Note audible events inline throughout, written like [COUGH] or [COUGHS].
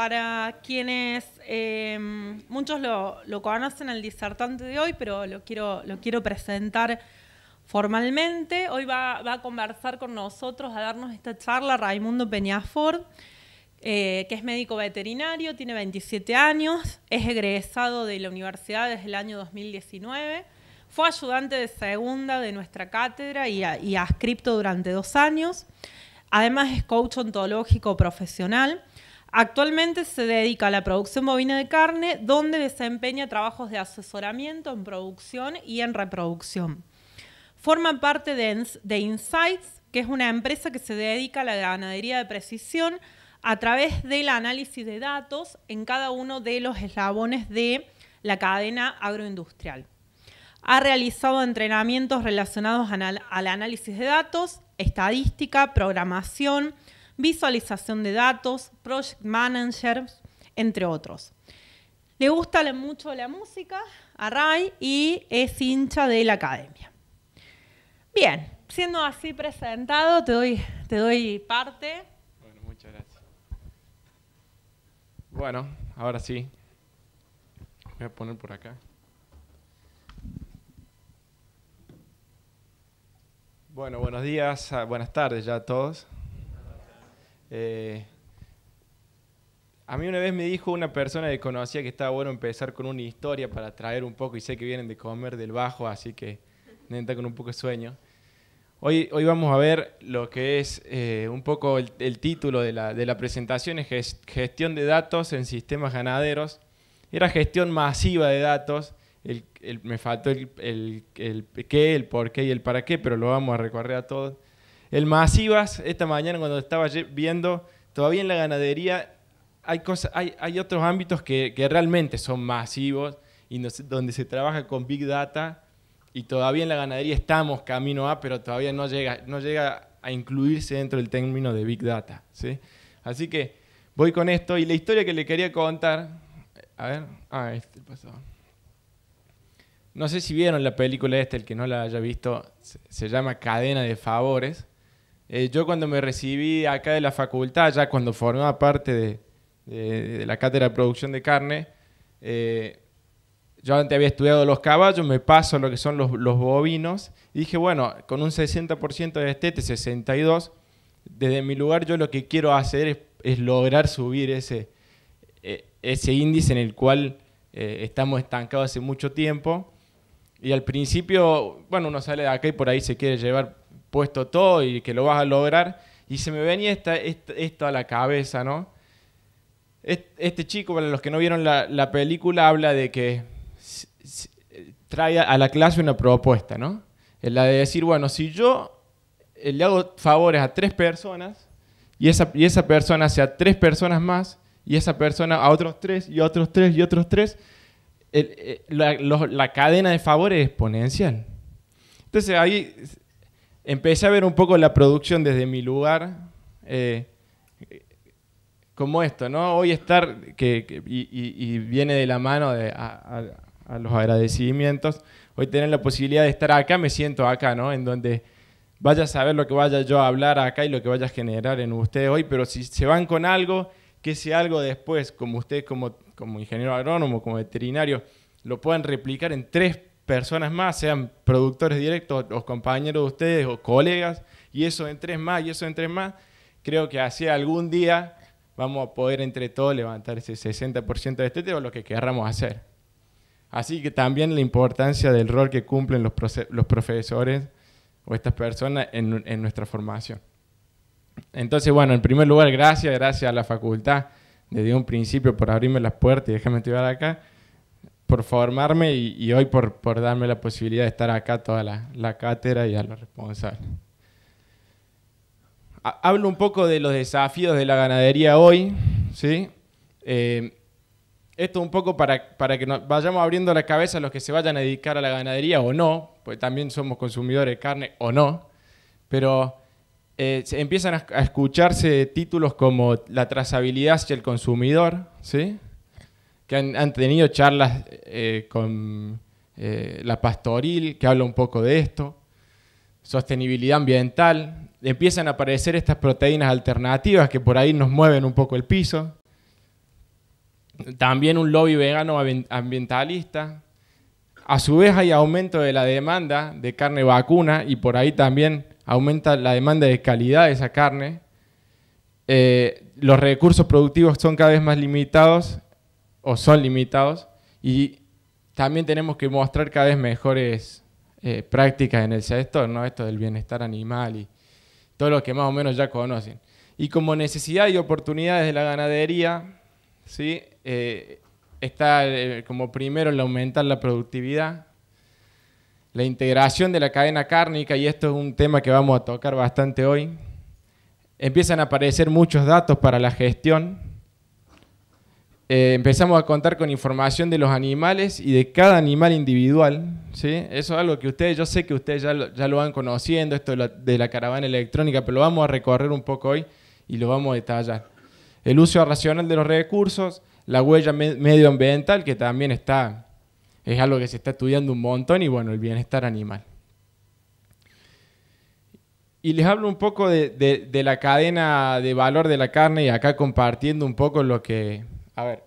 para quienes em, muchos lo, conocen el disertante de hoy, pero lo quiero, lo quiero presentar formalmente. Hoy va, a conversar con nosotros, a darnos esta charla, Raimundo Peñafort, eh, que es médico veterinario, tiene 27 años, es egresado de la universidad desde el año 2019, fue ayudante de segunda de nuestra cátedra y, y ascripto durante dos años. Además es coach ontológico profesional Actualmente se dedica a la producción bovina de carne, donde desempeña trabajos de asesoramiento en producción y en reproducción. Forma parte de, Insights, que es una empresa que se dedica a la ganadería de precisión a través del análisis de datos en cada uno de los eslabones de la cadena agroindustrial. Ha realizado entrenamientos relacionados al análisis de datos, estadística, programación, visualización de datos, project managers, entre otros. Le gusta mucho la música a Ray y es hincha de la academia. Bien, siendo así presentado, te doy, te doy parte. Bueno, muchas gracias. Bueno, ahora sí. Voy a poner por acá. Bueno, buenos días, ah, buenas tardes ya a todos. Eh, a mí una vez me dijo una persona que conocía que estaba bueno empezar con una historia para traer un poco, y sé que vienen de comer del bajo, así que neta con un poco de sueño. Hoy, hoy vamos a ver lo que es eh, un poco el, título de la, presentación, es gestión de datos en sistemas ganaderos. Era gestión masiva de datos, el, me faltó el, el qué, el por qué y el para qué, pero lo vamos a recorrer a todos. El Masivas, esta mañana cuando estaba viendo, todavía en la ganadería hay, cosas, hay, otros ámbitos que, realmente son masivos y donde se trabaja con Big Data y todavía en la ganadería estamos camino a, pero todavía no llega, no llega a incluirse dentro del término de Big Data. Así que voy con esto y la historia que le quería contar, a ver, ah, este pasó. No sé si vieron la película esta, el que no la haya visto, se llama Cadena de Favores eh, yo cuando me recibí acá de la facultad, ya cuando formaba parte de, la cátedra de producción de carne, eh, yo antes había estudiado los caballos, me paso lo que son los, bovinos, y dije, bueno, con un 60% de estete, este 62, desde mi lugar yo lo que quiero hacer es, lograr subir ese, eh, ese índice en el cual estamos estancados hace mucho tiempo. Y al principio, bueno, uno sale de acá y por ahí se quiere llevar puesto todo y que lo vas a lograr. Y se me venía esta, esto a la cabeza, ¿no? Este chico, para los que no vieron la, película, habla de que trae a la clase una propuesta, ¿no? La de decir, bueno, si yo eh, le hago favores a tres personas y esa, y esa persona sea tres personas más y esa persona a otros tres y otros tres y otros tres, eh, la, la cadena de favores es exponencial. Entonces ahí empecé a ver un poco la producción desde mi lugar, eh, como esto, ¿no? Hoy estar, que, y, viene de la mano a, los agradecimientos, hoy tener la posibilidad de estar acá, me siento acá, ¿no? En donde vaya a saber lo que vaya yo a hablar acá y lo que vaya a generar en ustedes hoy, pero si se van con algo, que ese algo después, como ustedes como, como ingeniero agrónomo, como veterinario, lo puedan replicar en tres personas más, sean productores directos, o compañeros de ustedes o colegas, y eso en tres más, y eso en tres más, creo que hacia algún día vamos a poder entre todos levantar ese 60% de este tema, lo que querramos hacer. Así que también la importancia del rol que cumplen los, profesores o estas personas en, en nuestra formación. Entonces, bueno, en primer lugar, gracias, gracias a la facultad desde un principio por abrirme las puertas y dejarme estudiar acá por formarme y, hoy por, por, darme la posibilidad de estar acá toda la, la cátedra y a los responsables. Hablo un poco de los desafíos de la ganadería hoy, ¿sí? Eh, esto un poco para, para que nos vayamos abriendo la cabeza a los que se vayan a dedicar a la ganadería o no, pues también somos consumidores de carne o no, pero eh, empiezan a, escucharse títulos como la trazabilidad hacia el consumidor, ¿sí? que han, tenido charlas eh, con eh, la pastoril, que habla un poco de esto, sostenibilidad ambiental, empiezan a aparecer estas proteínas alternativas que por ahí nos mueven un poco el piso, también un lobby vegano ambientalista, a su vez hay aumento de la demanda de carne vacuna y por ahí también aumenta la demanda de calidad de esa carne. Eh, los recursos productivos son cada vez más limitados o son limitados y también tenemos que mostrar cada vez mejores eh, prácticas en el sector, ¿no? Esto del bienestar animal y todo lo que más o menos ya conocen. Y como necesidad y oportunidades de la ganadería, ¿sí? Eh, está eh, como primero el aumentar la productividad, la integración de la cadena cárnica, y esto es un tema que vamos a tocar bastante hoy. Empiezan a aparecer muchos datos para la gestión, eh, empezamos a contar con información de los animales y de cada animal individual. ¿sí? Eso es algo que ustedes, yo sé que ustedes ya lo, van conociendo, esto de la, caravana electrónica, pero lo vamos a recorrer un poco hoy y lo vamos a detallar. El uso racional de los recursos, la huella medioambiental, que también está, es algo que se está estudiando un montón, y bueno, el bienestar animal. Y les hablo un poco de la cadena de valor de la carne y acá compartiendo un poco lo que, a ver,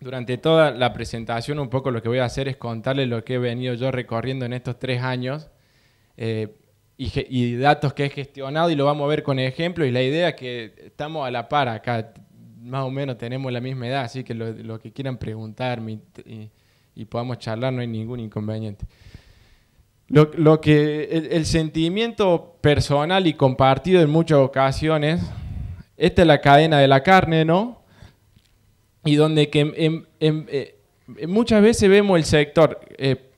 durante toda la presentación un poco lo que voy a hacer es contarles lo que he venido yo recorriendo en estos tres años eh, y, datos que he gestionado y lo vamos a ver con ejemplos y la idea es que estamos a la par acá, más o menos tenemos la misma edad, así que lo, que quieran preguntarme y, podamos charlar no hay ningún inconveniente. Lo, que el sentimiento personal y compartido en muchas ocasiones esta es la cadena de la carne, ¿no? Y donde que eh, muchas veces vemos el sector, eh,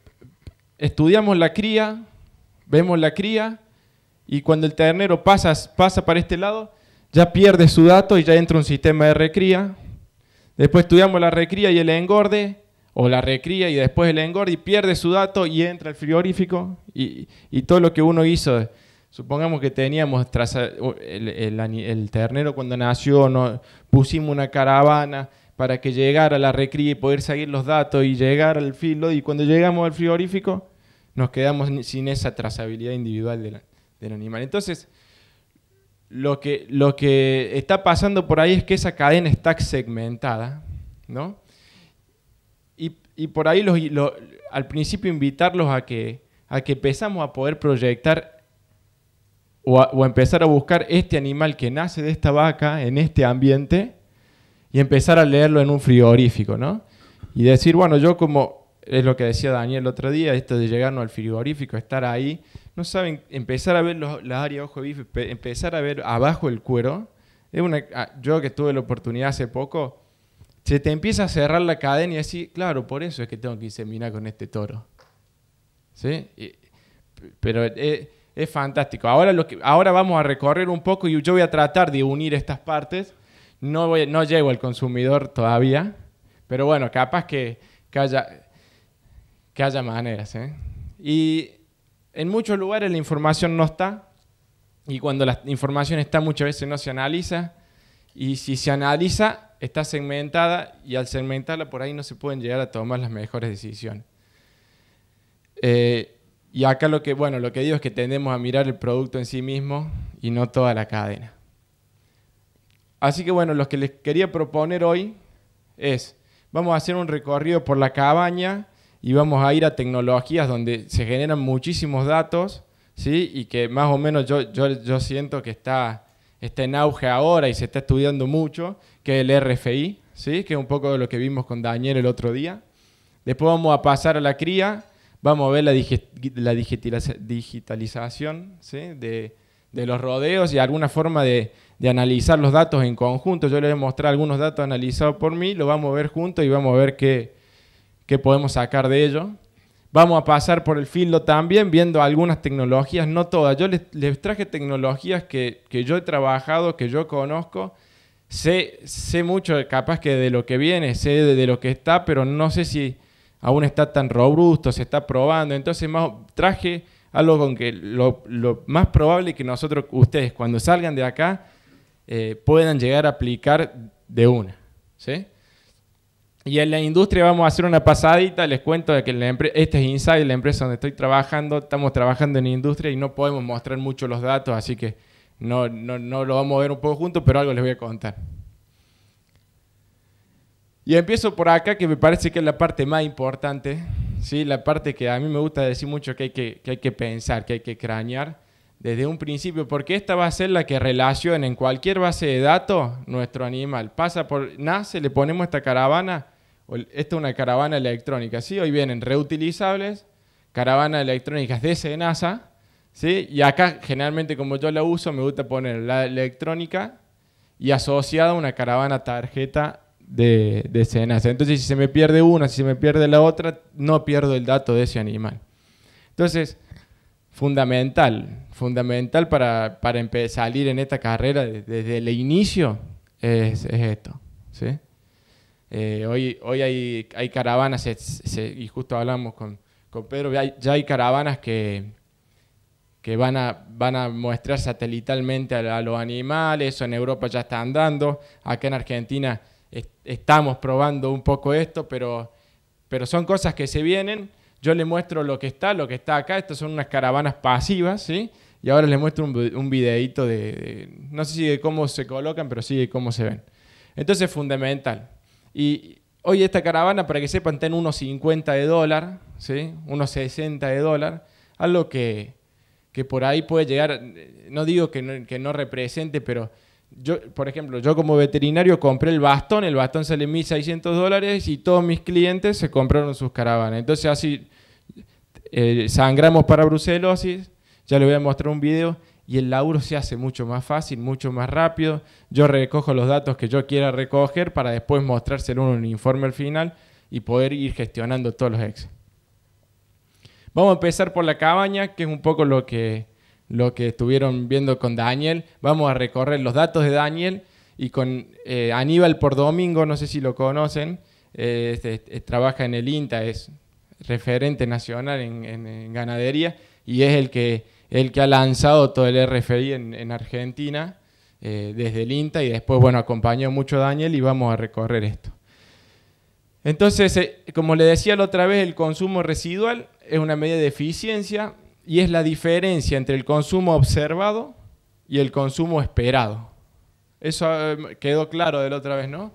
estudiamos la cría, vemos la cría, y cuando el ternero pasa, pasa para este lado, ya pierde su dato y ya entra un sistema de recría. Después estudiamos la recría y el engorde, o la recría y después el engorde, y pierde su dato y entra el frigorífico, y todo lo que uno hizo Supongamos que teníamos eh, el, ternero cuando nació, no pusimos una caravana para que llegara a la recría y poder seguir los datos y llegar al filo. Y cuando llegamos al frigorífico, nos quedamos sin esa trazabilidad individual del animal. Entonces, lo que, lo que está pasando por ahí es que esa cadena está segmentada, ¿no? Y, por ahí al principio invitarlos a que, a que empezamos a poder proyectar o, empezar a buscar este animal que nace de esta vaca en este ambiente y empezar a leerlo en un frigorífico, ¿no? Y decir, bueno, yo como es lo que decía Daniel otro día, esto de llegarnos al frigorífico, estar ahí, no saben, empezar a ver los, las áreas ojo de bife, empezar a ver abajo el cuero, es una, ah, yo que tuve la oportunidad hace poco, se te empieza a cerrar la cadena y así, claro, por eso es que tengo que inseminar con este toro. ¿Sí? pero eh, es fantástico. Ahora, lo que, ahora vamos a recorrer un poco y yo voy a tratar de unir estas partes. No, no llego al consumidor todavía, pero bueno, capaz que, que, haya, que haya maneras. ¿eh? Y en muchos lugares la información no está y cuando la información está muchas veces no se analiza y si se analiza está segmentada y al segmentarla por ahí no se pueden llegar a tomar las mejores decisiones. Eh, y acá lo que, bueno, lo que digo es que tendemos a mirar el producto en sí mismo y no toda la cadena. Así que bueno, lo que les quería proponer hoy es, vamos a hacer un recorrido por la cabaña y vamos a ir a tecnologías donde se generan muchísimos datos, ¿sí? Y que más o menos yo, yo, siento que está, está en auge ahora y se está estudiando mucho, que es el RFI, ¿sí? Que es un poco de lo que vimos con Daniel el otro día. Después vamos a pasar a la cría vamos a ver la, digitalización de, los rodeos y alguna forma de, analizar los datos en conjunto. Yo les voy a mostrar algunos datos analizados por mí, lo vamos a ver juntos y vamos a ver qué, podemos sacar de ello. Vamos a pasar por el filo también viendo algunas tecnologías, no todas. Yo les, traje tecnologías que, yo he trabajado, que yo conozco. Sé, mucho, capaz que de lo que viene, sé de lo que está, pero no sé si aún está tan robusto, se está probando. Entonces, más, traje algo con que lo, más probable que nosotros, ustedes, cuando salgan de acá, eh, puedan llegar a aplicar de una. Y en la industria vamos a hacer una pasadita, les cuento de que la este es Inside, la empresa donde estoy trabajando, estamos trabajando en industria y no podemos mostrar mucho los datos, así que no, no, no lo vamos a ver un poco juntos, pero algo les voy a contar. Y empiezo por acá, que me parece que es la parte más importante, ¿sí? la parte que a mí me gusta decir mucho que hay que, hay que pensar, que hay que crañar desde un principio, porque esta va a ser la que relaciona en cualquier base de datos nuestro animal. Pasa por, nace, le ponemos esta caravana, esta es una caravana electrónica, ¿sí? Hoy vienen reutilizables, caravana electrónicas de NASA. ¿sí? Y acá generalmente como yo la uso, me gusta poner la electrónica y asociada a una caravana tarjeta de, de Entonces, si se me pierde una, si se me pierde la otra, no pierdo el dato de ese animal. Entonces, fundamental, fundamental para, salir en esta carrera desde el inicio es, esto. Eh, hoy hoy hay, caravanas, y justo hablamos con, Pedro, ya hay, caravanas que, que van a, van a mostrar satelitalmente a, a, los animales, eso en Europa ya está andando, acá en Argentina estamos probando un poco esto, pero, pero son cosas que se vienen. Yo le muestro lo que está, lo que está acá. Estas son unas caravanas pasivas, ¿sí? Y ahora les muestro un, videito de, no sé si de cómo se colocan, pero sí de cómo se ven. Entonces, es fundamental. Y hoy esta caravana, para que sepan, tiene unos 50 de dólar, ¿sí? Unos 60 de dólar, algo que, que por ahí puede llegar, eh, no digo que que no represente, pero por ejemplo, yo como veterinario compré el bastón, el bastón sale 1.600 dólares y todos mis clientes se compraron sus caravanas. Entonces así eh, sangramos para brucelosis, ya le voy a mostrar un video y el laburo se hace mucho más fácil, mucho más rápido. Yo recojo los datos que yo quiera recoger para después mostrárselo en un informe al final y poder ir gestionando todos los ex. Vamos a empezar por la cabaña, que es un poco lo que lo que estuvieron viendo con Daniel. Vamos a recorrer los datos de Daniel y con eh, Aníbal por domingo, no sé si lo conocen, eh, este, eh, trabaja en el INTA, es referente nacional en, ganadería y es el que, que ha lanzado todo el RFI en, Argentina desde el INTA y después, bueno, acompañó mucho a Daniel y vamos a recorrer esto. Entonces, como le decía la otra vez, el consumo residual es una medida de eficiencia y es la diferencia entre el consumo observado y el consumo esperado. Eso eh, quedó claro de la otra vez, ¿no?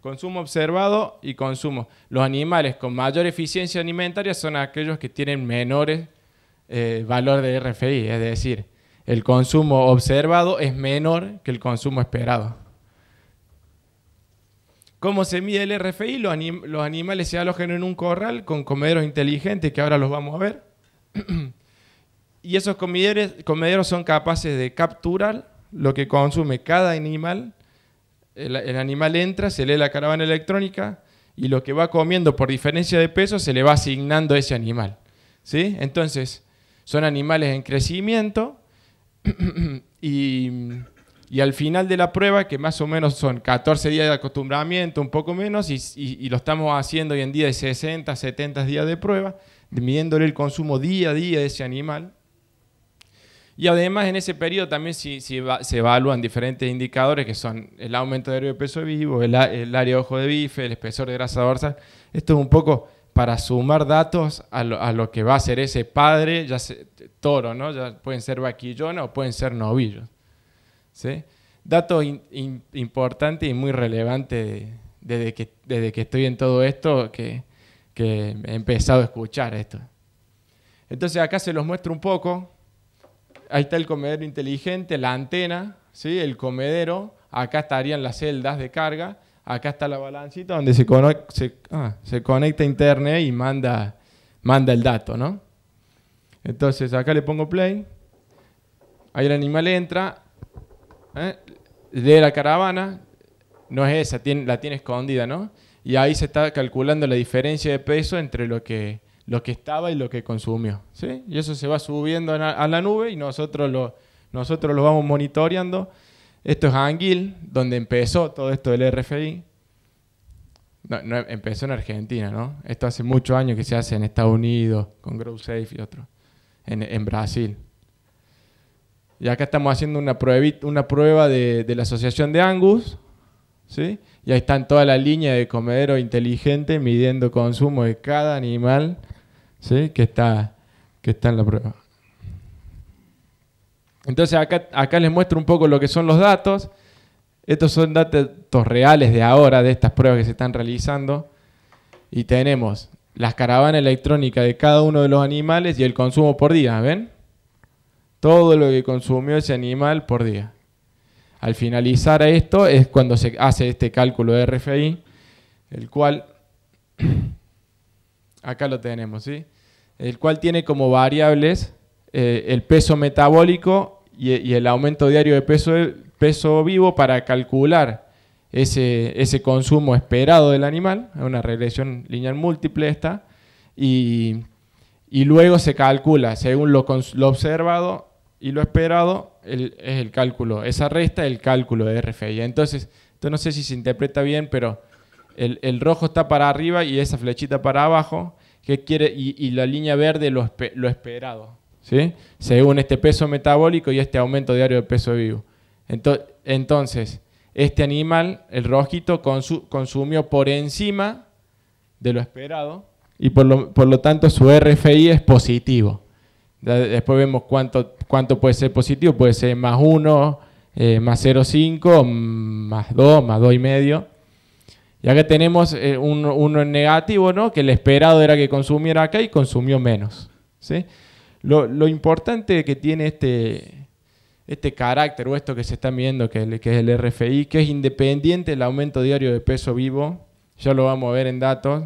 Consumo observado y consumo. Los animales con mayor eficiencia alimentaria son aquellos que tienen menores eh, valor de RFI, es decir, el consumo observado es menor que el consumo esperado. ¿Cómo se mide el RFI? Los, los animales se alojan en un corral con comederos inteligentes, que ahora los vamos a ver. [CLEARS THROAT] Y esos comederos son capaces de capturar lo que consume cada animal. El, animal entra, se lee la caravana electrónica y lo que va comiendo por diferencia de peso se le va asignando a ese animal. ¿sí? Entonces, son animales en crecimiento [CLEARS THROAT] y, al final de la prueba, que más o menos son 14 días de acostumbramiento, un poco menos, y, lo estamos haciendo hoy en día de 60, 70 días de prueba, midiéndole el consumo día a día de ese animal y además en ese periodo también si, se evalúan diferentes indicadores que son el aumento de área de peso vivo, el, área de ojo de bife, el espesor de grasa dorsal. Esto es un poco para sumar datos a lo, que va a ser ese padre, ya toro, ¿no? Ya pueden ser vaquillona o pueden ser novillos. ¿sí? Dato importante y muy relevante desde, que, desde que estoy en todo esto, que, que he empezado a escuchar esto. Entonces acá se los muestro un poco ahí está el comedero inteligente, la antena, ¿sí? el comedero, acá estarían las celdas de carga, acá está la balancita donde se, ah, conecta a internet y manda, manda el dato, ¿no? Entonces acá le pongo play, ahí el animal entra, de ¿eh? lee la caravana, no es esa, la tiene escondida, ¿no? Y ahí se está calculando la diferencia de peso entre lo que lo que estaba y lo que consumió. Y eso se va subiendo a la nube y nosotros lo, nosotros lo vamos monitoreando. Esto es Anguil, donde empezó todo esto del RFI. empezó en Argentina, ¿no? Esto hace muchos años que se hace en Estados Unidos, con GrowSafe y otros, en, Brasil. Y acá estamos haciendo una, una prueba de, la asociación de Angus, ¿sí? Y ahí están toda la línea de comedero inteligente midiendo consumo de cada animal ¿sí? que, está, que está en la prueba. Entonces acá, acá les muestro un poco lo que son los datos. Estos son datos reales de ahora, de estas pruebas que se están realizando. Y tenemos las caravanas electrónicas de cada uno de los animales y el consumo por día, ¿ven? Todo lo que consumió ese animal por día. Al finalizar esto es cuando se hace este cálculo de RFI, el cual [CLEARS THROAT] acá lo tenemos, ¿sí? el cual tiene como variables eh, el peso metabólico y, el aumento diario de peso, peso vivo para calcular ese, consumo esperado del animal, es una regresión lineal múltiple esta, y, luego se calcula, según lo, observado y lo esperado, es el cálculo, esa resta es el cálculo de RFI. Entonces, esto no sé si se interpreta bien, pero el, el rojo está para arriba y esa flechita para abajo, quiere, y, la línea verde lo, lo esperado, ¿sí? según este peso metabólico y este aumento diario de peso vivo. Entonces, este animal, el rojito, consumió por encima de lo esperado y por lo, tanto su RFI es positivo. Después vemos cuánto, cuánto puede ser positivo, puede ser más 1, eh, más 0,5, más 2, más 2,5. Y acá tenemos eh, uno en negativo, Que el esperado era que consumiera acá y consumió menos. ¿sí? Lo, importante que tiene este, este carácter o esto que se está viendo, que, es el RFI, que es independiente del aumento diario de peso vivo, ya lo vamos a ver en datos,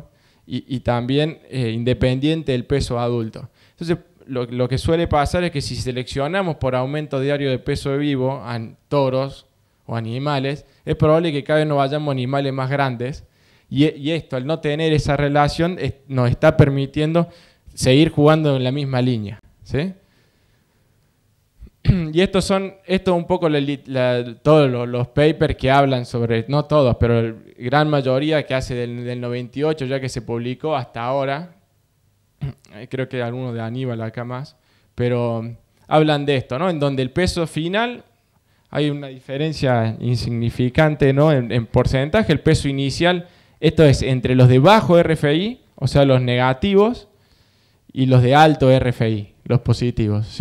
y, también eh, independiente del peso adulto. Entonces, lo, lo, que suele pasar es que si seleccionamos por aumento diario de peso vivo a toros, o animales, es probable que cada vez nos vayamos animales más grandes. Y, esto, al no tener esa relación, nos está permitiendo seguir jugando en la misma línea. [CLEARS THROAT] Y estos son, esto un poco todos los, papers que hablan sobre, no todos, pero la gran mayoría que hace del, del 98, ya que se publicó hasta ahora, [CLEARS THROAT] creo que algunos de Aníbal acá más, pero mm, hablan de esto, ¿no? En donde el peso final hay una diferencia insignificante en, porcentaje. El peso inicial, esto es entre los de bajo RFI, o sea, los negativos, y los de alto RFI, los positivos.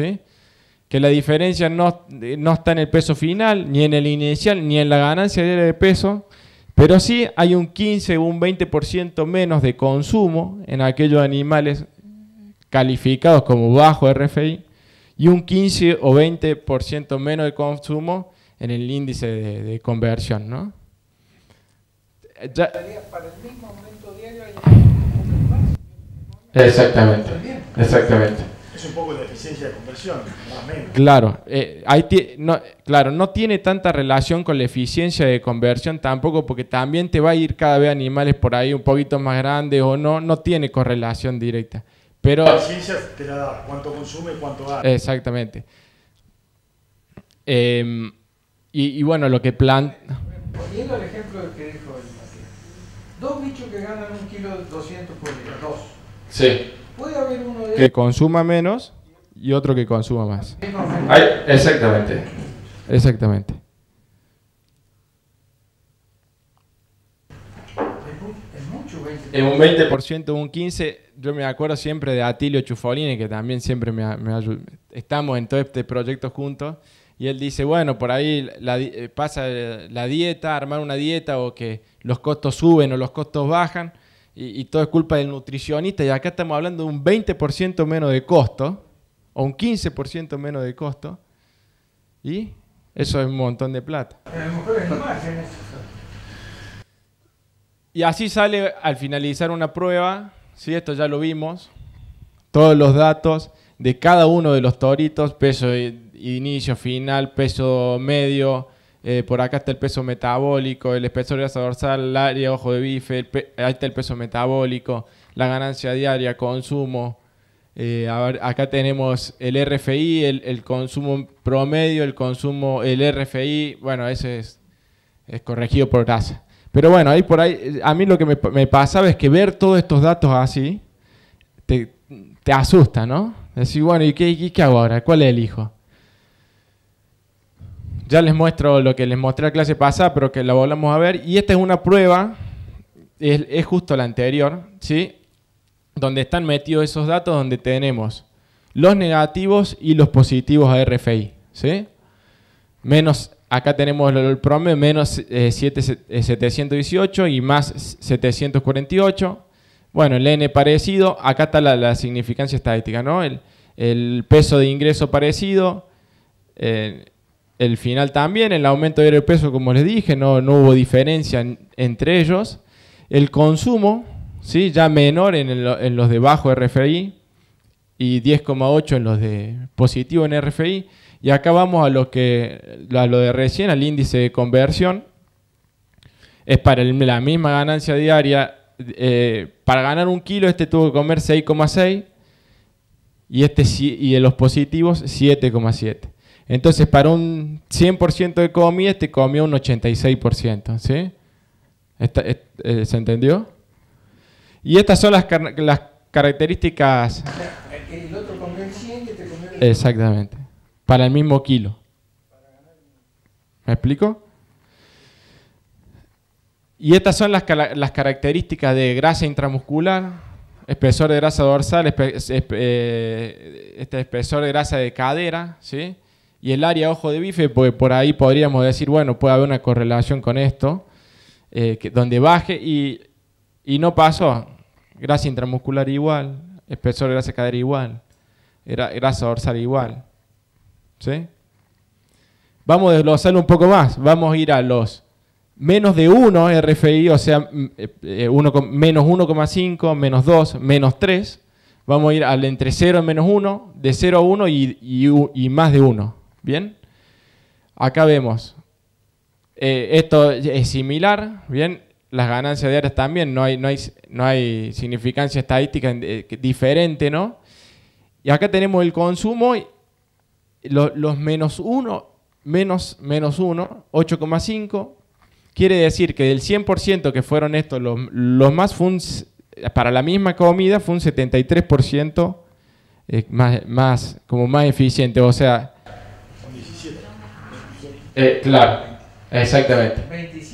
Que la diferencia no, no está en el peso final, ni en el inicial, ni en la ganancia de peso, pero sí hay un 15 o un 20% menos de consumo en aquellos animales calificados como bajo RFI y un 15 o 20% menos de consumo en el índice de, conversión. ¿no? Eh, ya. Exactamente, exactamente. Es un poco la eficiencia de conversión, más menos. Claro, eh, no, claro, no tiene tanta relación con la eficiencia de conversión tampoco, porque también te va a ir cada vez animales por ahí un poquito más grandes o no, no tiene correlación directa. Pero, la ciencia te la da, cuánto consume, y cuánto da. Exactamente. Em, y, bueno, lo que plan... Poniendo el ejemplo que dijo el Matías. Dos bichos que ganan un kilo 200 por día, dos. Sí. Puede haber uno de Que consuma menos y otro que consuma más. exactamente. Exactamente. En un 20%, un 15%, yo me acuerdo siempre de Atilio Chufolini, que también siempre me, Estamos en todo este proyecto juntos. Y él dice, bueno, por ahí eh, pasa eh, la dieta, armar una dieta o que los costos suben o los costos bajan y, y todo es culpa del nutricionista. Y acá estamos hablando de un 20% menos de costo o un 15% menos de costo. Y eso es un montón de plata. Y así sale al finalizar una prueba ¿sí? esto ya lo vimos, todos los datos de cada uno de los toritos, peso inicio, final, peso medio, eh, por acá está el peso metabólico, el espesor de grasa dorsal, el área ojo de bife, ahí está el peso metabólico, la ganancia diaria, consumo. Eh, acá tenemos el RFI, el, consumo promedio, el consumo, el RFI, bueno, ese es, es corregido por grasa. Pero bueno, ahí por ahí, a mí lo que me, pasaba es que ver todos estos datos así te, asusta, ¿no? Decir, bueno, ¿y qué, qué hago ahora? ¿Cuál elijo? Ya les muestro lo que les mostré la clase pasada, pero que la volvamos a ver. Y esta es una prueba, es, es justo la anterior, ¿sí? Donde están metidos esos datos, donde tenemos los negativos y los positivos a RFI, ¿sí? Menos Acá tenemos el promedio menos 718 eh, eh, y más 748. Bueno, el n parecido, acá está la, significancia estadística, ¿no? El, peso de ingreso parecido, el final también, el aumento de peso, como les dije, no, no hubo diferencia entre ellos. El consumo, ¿sí? ya menor en, en los de bajo RFI y 10,8 en los de positivo en RFI. Y acá vamos a lo, que, lo de recién, al índice de conversión. Es para la misma ganancia diaria. Eh, para ganar un kilo, este tuvo que comer 6,6 y, este, y de los positivos 7,7. Entonces, para un 100% de comida, este comió un 86%. ¿sí? Eh, ¿Se entendió? Y estas son las, características. El, otro 100 comió este Exactamente para el mismo kilo. ¿Me explico? Y estas son las, características de grasa intramuscular, espesor de grasa dorsal, eh, este espesor de grasa de cadera, Y el área ojo de bife, porque por ahí podríamos decir, bueno, puede haber una correlación con esto, eh, donde baje y, y no pasó. Grasa intramuscular igual, espesor de grasa de cadera igual, grasa dorsal igual. Vamos a desglosarlo un poco más. Vamos a ir a los menos de 1 RFI, o sea, eh, eh, uno, menos 1,5, menos 2, menos 3. Vamos a ir al entre 0 y menos 1, de 0 a 1 y, y, más de 1. ¿Bien? Acá vemos. Eh, esto es similar, ¿bien? Las ganancias diarias también, no hay, no hay, no hay significancia estadística diferente, ¿no? Y acá tenemos el consumo los menos 1, menos, menos 1, 8,5, quiere decir que del 100% que fueron estos los, más, fue para la misma comida fue un 73% eh, más, más, como más eficiente, o sea... Eh, claro, exactamente.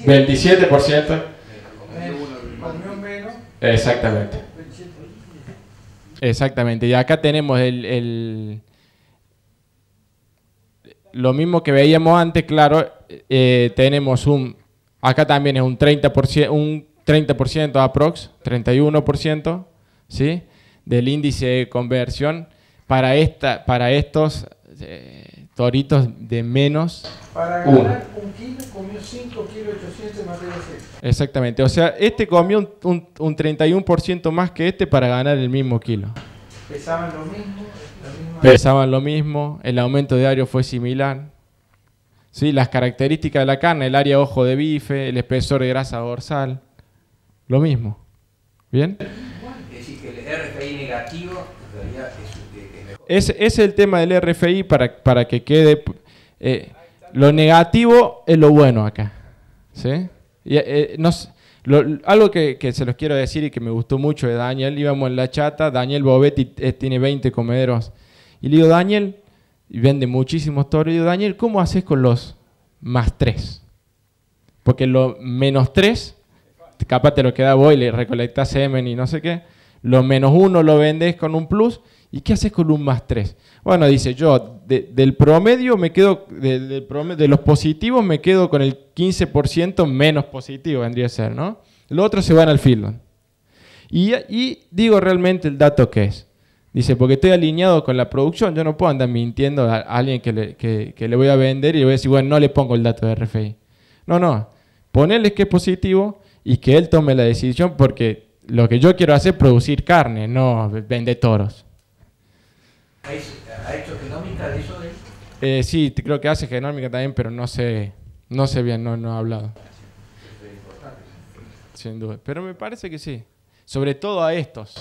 27%. Exactamente. Exactamente. Y acá tenemos el lo mismo que veíamos antes, claro, eh, tenemos un, acá también es un 30%, un 30% aprox, 31%, ¿sí? Del índice de conversión para, esta, para estos eh, toritos de menos Para ganar un kilo comió 5 kilos 800 materia Exactamente, o sea, este comió un, un 31% más que este para ganar el mismo kilo. Pesaban lo mismo, Pesaban lo mismo, el aumento diario fue similar. ¿Sí? Las características de la carne, el área ojo de bife, el espesor de grasa dorsal, lo mismo. ¿Bien? Es el tema del RFI para, para que quede... Eh, lo negativo es lo bueno acá. Eh, eh, algo que, se los quiero decir y que me gustó mucho de Daniel, íbamos en la chata, Daniel Bobetti tiene 20 comederos y le digo, Daniel, y vende muchísimos toros, y digo, Daniel, ¿cómo haces con los más tres? Porque lo menos tres, capaz te lo queda vos y le recolectas semen y no sé qué. Lo menos uno lo vendes con un plus. ¿Y qué haces con un más tres? Bueno, dice yo, del promedio me quedo, de, los positivos me quedo con el 15% menos positivo, vendría a ser, ¿no? Los otros se van al filón. y digo realmente el dato que es. Dice, porque estoy alineado con la producción, yo no puedo andar mintiendo a alguien que le, que, le voy a vender y le voy a decir, bueno, no le pongo el dato de RFI. No, no, ponerle que es positivo y que él tome la decisión porque lo que yo quiero hacer es producir carne, no vender toros. ¿Ha hecho genómica eh, Sí, creo que hace genómica también, pero no sé, no sé bien, no, no ha hablado. Sin duda, pero me parece que sí. Sobre todo a estos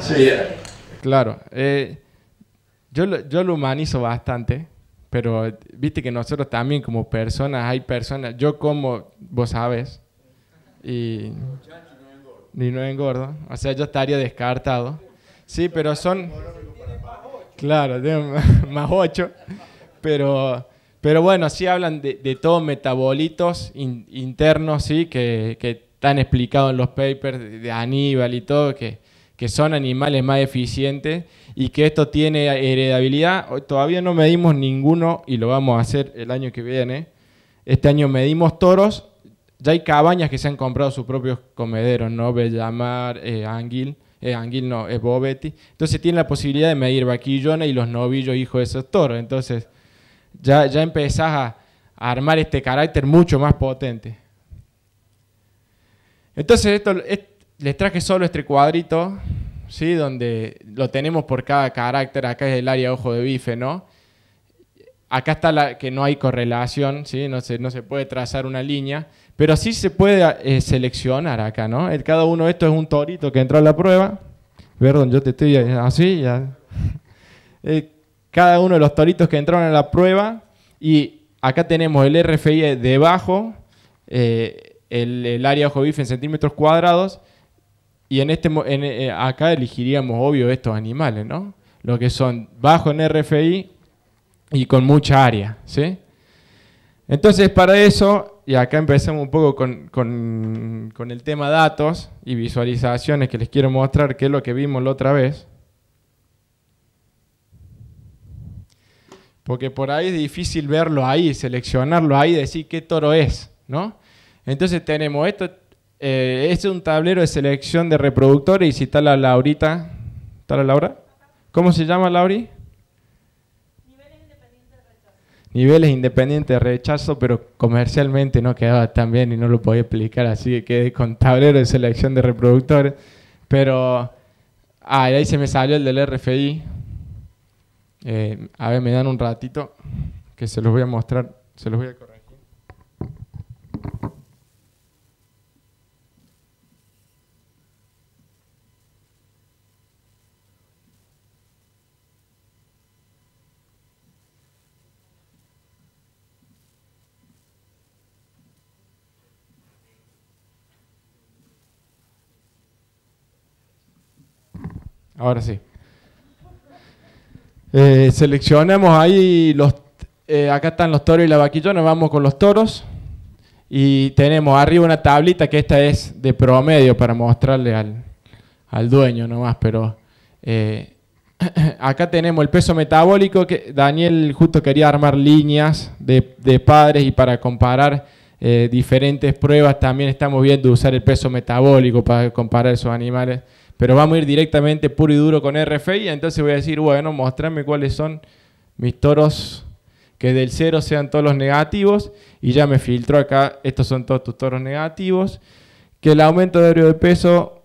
sí, eh, claro. Eh, yo, yo lo humanizo bastante, pero viste que nosotros también como personas, hay personas, yo como, vos sabes, y, ni no engordo, o sea, yo estaría descartado. Sí, pero son... Claro, [LAUGHS] más ocho, pero pero bueno, sí hablan de, todos metabolitos internos, ¿sí? Que, están explicados en los papers de Aníbal y todo, que, son animales más eficientes y que esto tiene heredabilidad. Todavía no medimos ninguno y lo vamos a hacer el año que viene. Este año medimos toros. Ya hay cabañas que se han comprado sus propios comederos, ¿no? Bellamar, eh, Anguil, eh, Anguil no, es Bobetti. Entonces tiene la posibilidad de medir vaquillones y los novillos hijos de esos toros. Entonces ya, empezás a, armar este carácter mucho más potente. Entonces, esto, les traje solo este cuadrito, ¿sí? donde lo tenemos por cada carácter. Acá es el área ojo de bife, ¿no? Acá está la que no hay correlación, ¿sí? no, se, no se puede trazar una línea, pero sí se puede eh, seleccionar acá, ¿no? cada uno de estos es un torito que entró a la prueba. Perdón, yo te estoy eh, así, ya. [LAUGHS] Eh, cada uno de los toritos que entraron a la prueba y acá tenemos el RFI debajo, eh, el, área ojo bife en centímetros cuadrados y en este eh, acá elegiríamos obvio estos animales, ¿no? Lo que son bajo en RFI y con mucha área, ¿sí? Entonces para eso, y acá empezamos un poco con, con, con el tema datos y visualizaciones que les quiero mostrar, que es lo que vimos la otra vez, Porque por ahí es difícil verlo ahí, seleccionarlo ahí, decir qué toro es, ¿no? Entonces tenemos esto, eh, este es un tablero de selección de reproductores y si está la Laurita, ¿está la Laura? ¿Cómo se llama Lauri? Niveles independientes de rechazo. pero comercialmente no quedaba tan bien y no lo podía explicar, así que quedé con tablero de selección de reproductores. Pero, ahí se me salió el del RFI, eh, a ver, me dan un ratito que se los voy a mostrar, se los voy a corregir. Ahora sí. Eh, seleccionamos ahí los. Eh, acá están los toros y la vaquillona, vamos con los toros. Y tenemos arriba una tablita que esta es de promedio para mostrarle al, al dueño nomás, pero eh, [CLEARS THROAT] acá tenemos el peso metabólico que Daniel justo quería armar líneas de, padres y para comparar diferentes pruebas también estamos viendo usar el peso metabólico para comparar esos animales pero vamos a ir directamente puro y duro con RFI. Entonces voy a decir, bueno, mostrame cuáles son mis toros que del cero sean todos los negativos. Y ya me filtró acá, estos son todos tus toros negativos. Que el aumento de área de peso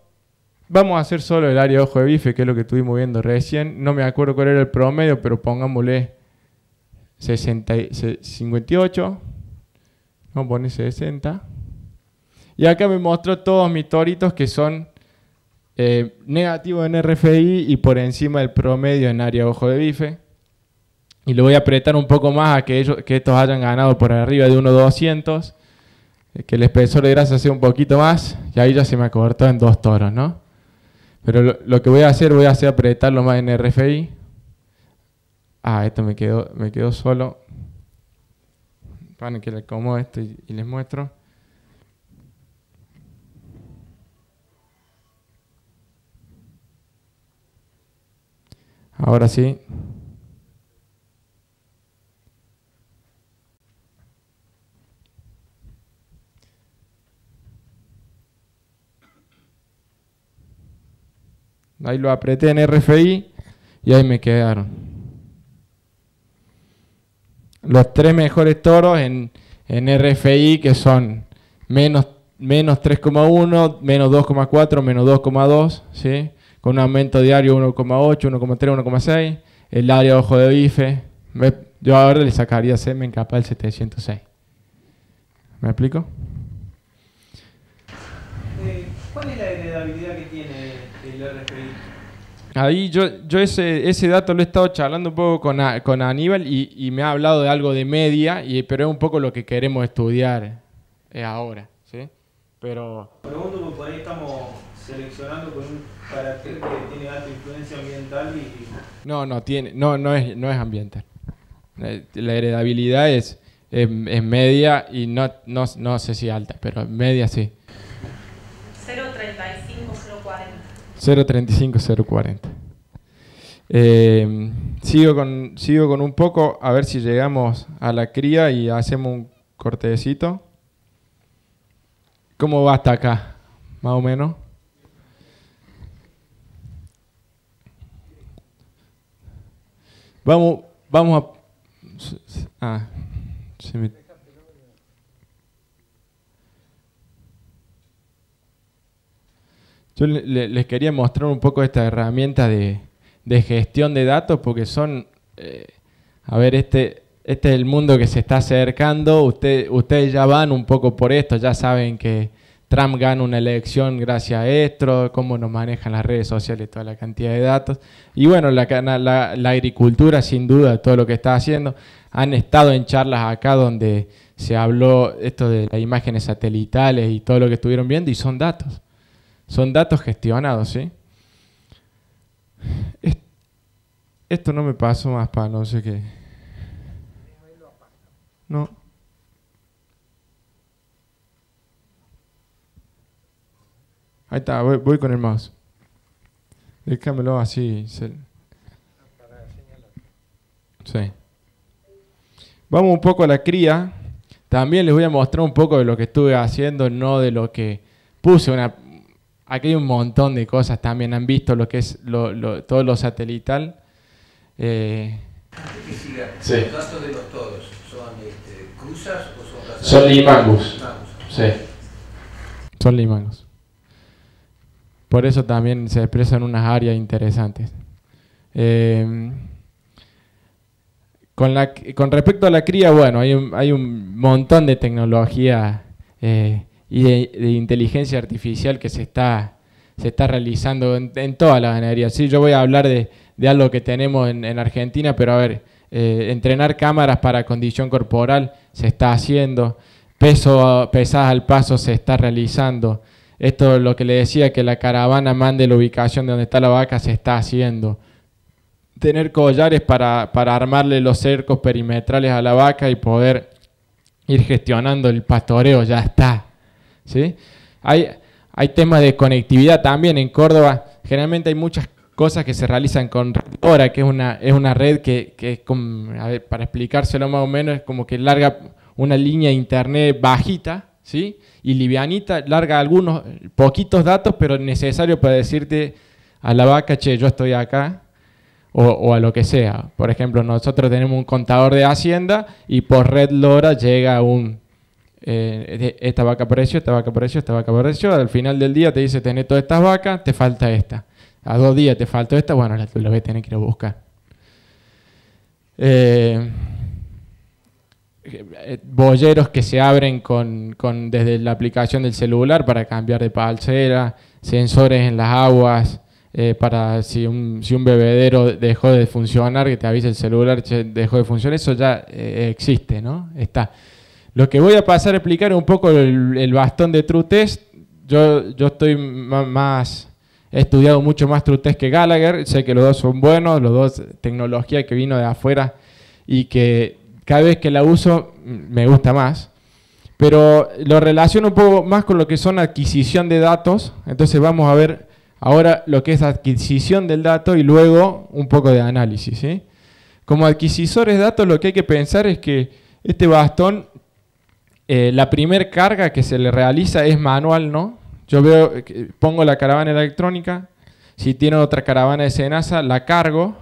Vamos a hacer solo el área de ojo de bife, que es lo que estuvimos viendo recién. No me acuerdo cuál era el promedio, pero pongámosle 60, 58. Vamos a poner 60. Y acá me mostró todos mis toritos que son eh, negativo en RFI y por encima del promedio en área ojo de bife. Y lo voy a apretar un poco más a que, ellos, que estos hayan ganado por arriba de 1.200, eh, que el espesor de grasa sea un poquito más, y ahí ya se me acortó en dos toros, ¿no? Pero lo, que voy a hacer, voy a hacer apretarlo más en RFI. Ah, esto me quedó, me quedó solo. Para que le como esto y les muestro. Ahora sí. Ahí lo apreté en RFI y ahí me quedaron. Los tres mejores toros en, en RFI que son menos, menos 3,1, menos 2,4, menos 2,2, ¿sí? un aumento diario 1,8, 1,3, 1,6. El área de ojo de bife, yo ahora le sacaría semen capa del 706. ¿Me explico? Eh, ¿Cuál es la heredabilidad que tiene el RFI? Ahí yo, ese, dato lo he estado charlando un poco con, Aníbal y, me ha hablado de algo de media, y, pero es un poco lo que queremos estudiar eh, ahora. ¿sí? Pero... Pregunto porque ahí estamos seleccionando con un carácter que tiene alta influencia ambiental y... No, no, tiene, no, no, es, no es ambiental. Eh, la heredabilidad es, media y no, no, sé si alta, pero media sí. 0.35, 040. 0.35, eh, sigo, con, sigo con un poco, a ver si llegamos a la cría y hacemos un cortecito. ¿Cómo va hasta acá? Más o menos. Vamos, vamos a... Ah, Yo les quería mostrar un poco esta herramienta de, gestión de datos porque son... Eh, a ver, este, este es el mundo que se está acercando. Usted, ustedes ya van un poco por esto, ya saben que Trump gana una elección gracias a esto, cómo nos manejan las redes sociales, toda la cantidad de datos. Y bueno, la, la agricultura, sin duda, todo lo que está haciendo. Han estado en charlas acá donde se habló esto de las imágenes satelitales y todo lo que estuvieron viendo, y son datos. Son datos gestionados, ¿sí? Esto no me pasó más para no sé qué. No. Ahí está, voy, con el mouse. Déjamelo así. Sí. Vamos un poco a la cría. También les voy a mostrar un poco de lo que estuve haciendo, no de lo que puse. Una... Aquí hay un montón de cosas también. Han visto lo que es todo lo satelital. Eh... ¿Los de los todos son este, cruzas o son Son limangos. Sí. Son limangos por eso también se expresan unas áreas interesantes. Eh, con, la, con, respecto a la cría, bueno, hay un, hay un montón de tecnología eh, y de, inteligencia artificial que se está, se está realizando en, toda la las ganaderías. Sí, yo voy a hablar de, de algo que tenemos en, Argentina, pero a ver, eh, entrenar cámaras para condición corporal se está haciendo, peso, pesadas al paso se está realizando. Esto es lo que le decía, que la caravana mande la ubicación de donde está la vaca se está haciendo. Tener collares para, para armarle los cercos perimetrales a la vaca y poder ir gestionando el pastoreo, ya está. Hay, hay temas de conectividad también en Córdoba. Generalmente hay muchas cosas que se realizan con Redora, que es una, es una red que, que para explicárselo más o menos, es como que larga una línea internet bajita ¿sí? Y livianita, larga algunos, poquitos datos, pero necesario para decirte a la vaca, che, yo estoy acá, o, a lo que sea. Por ejemplo, nosotros tenemos un contador de Hacienda y por red Lora llega un. Eh, esta vaca precio, esta vaca precio, esta vaca precio. Al final del día te dice: Tenés todas estas vacas, te falta esta. A dos días te falta esta, bueno, la, la voy tener que ir a buscar. Eh, eh, bolleros que se abren con, desde la aplicación del celular para cambiar de palsera sensores en las aguas, eh, para si un, si un bebedero dejó de funcionar, que te avise el celular, dejó de funcionar, eso ya eh, existe, ¿no? Está. Lo que voy a pasar a explicar es un poco el, bastón de True Yo, yo estoy más, he estudiado mucho más TrueTest que Gallagher, sé que los dos son buenos, los dos tecnología que vino de afuera y que cada vez que la uso mm, me gusta más. Pero lo relaciono un poco más con lo que son adquisición de datos. Entonces vamos a ver ahora lo que es adquisición del dato y luego un poco de análisis. Como adquisidores de datos lo que hay que pensar es que este bastón, eh, la primera carga que se le realiza es manual, ¿no? Yo veo, pongo la caravana electrónica, si tiene otra caravana de Senasa, la cargo,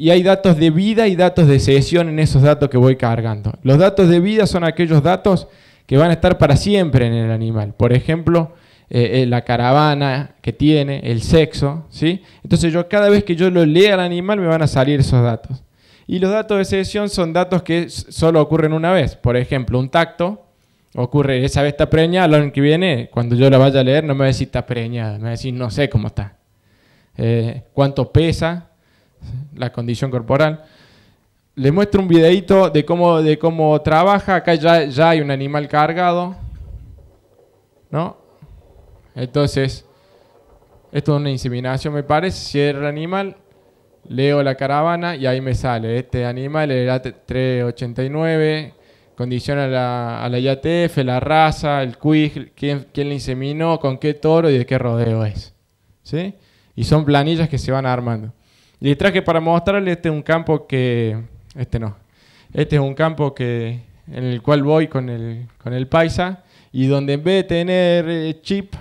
y hay datos de vida y datos de sesión en esos datos que voy cargando. Los datos de vida son aquellos datos que van a estar para siempre en el animal. Por ejemplo, eh, eh, la caravana que tiene, el sexo, ¿sí? Entonces yo cada vez que yo lo lea al animal me van a salir esos datos. Y los datos de sesión son datos que solo ocurren una vez. Por ejemplo, un tacto ocurre, esa vez está preñada, el año que viene, cuando yo la vaya a leer, no me va a decir está preñada, me va a decir no sé cómo está. Eh, ¿Cuánto pesa? la condición corporal. Les muestro un videito de cómo, de cómo trabaja. Acá ya, ya hay un animal cargado. ¿No? Entonces, esto es una inseminación, me parece. Cierro el animal, leo la caravana y ahí me sale. Este animal era 389, condiciona la, a la IATF, la raza, el quiz, quién, quién le inseminó, con qué toro y de qué rodeo es. ¿Sí? Y son planillas que se van armando. Y traje para mostrarles, este es un campo que... Este no. Este es un campo que en el cual voy con el, con el paisa y donde en vez de tener eh, chip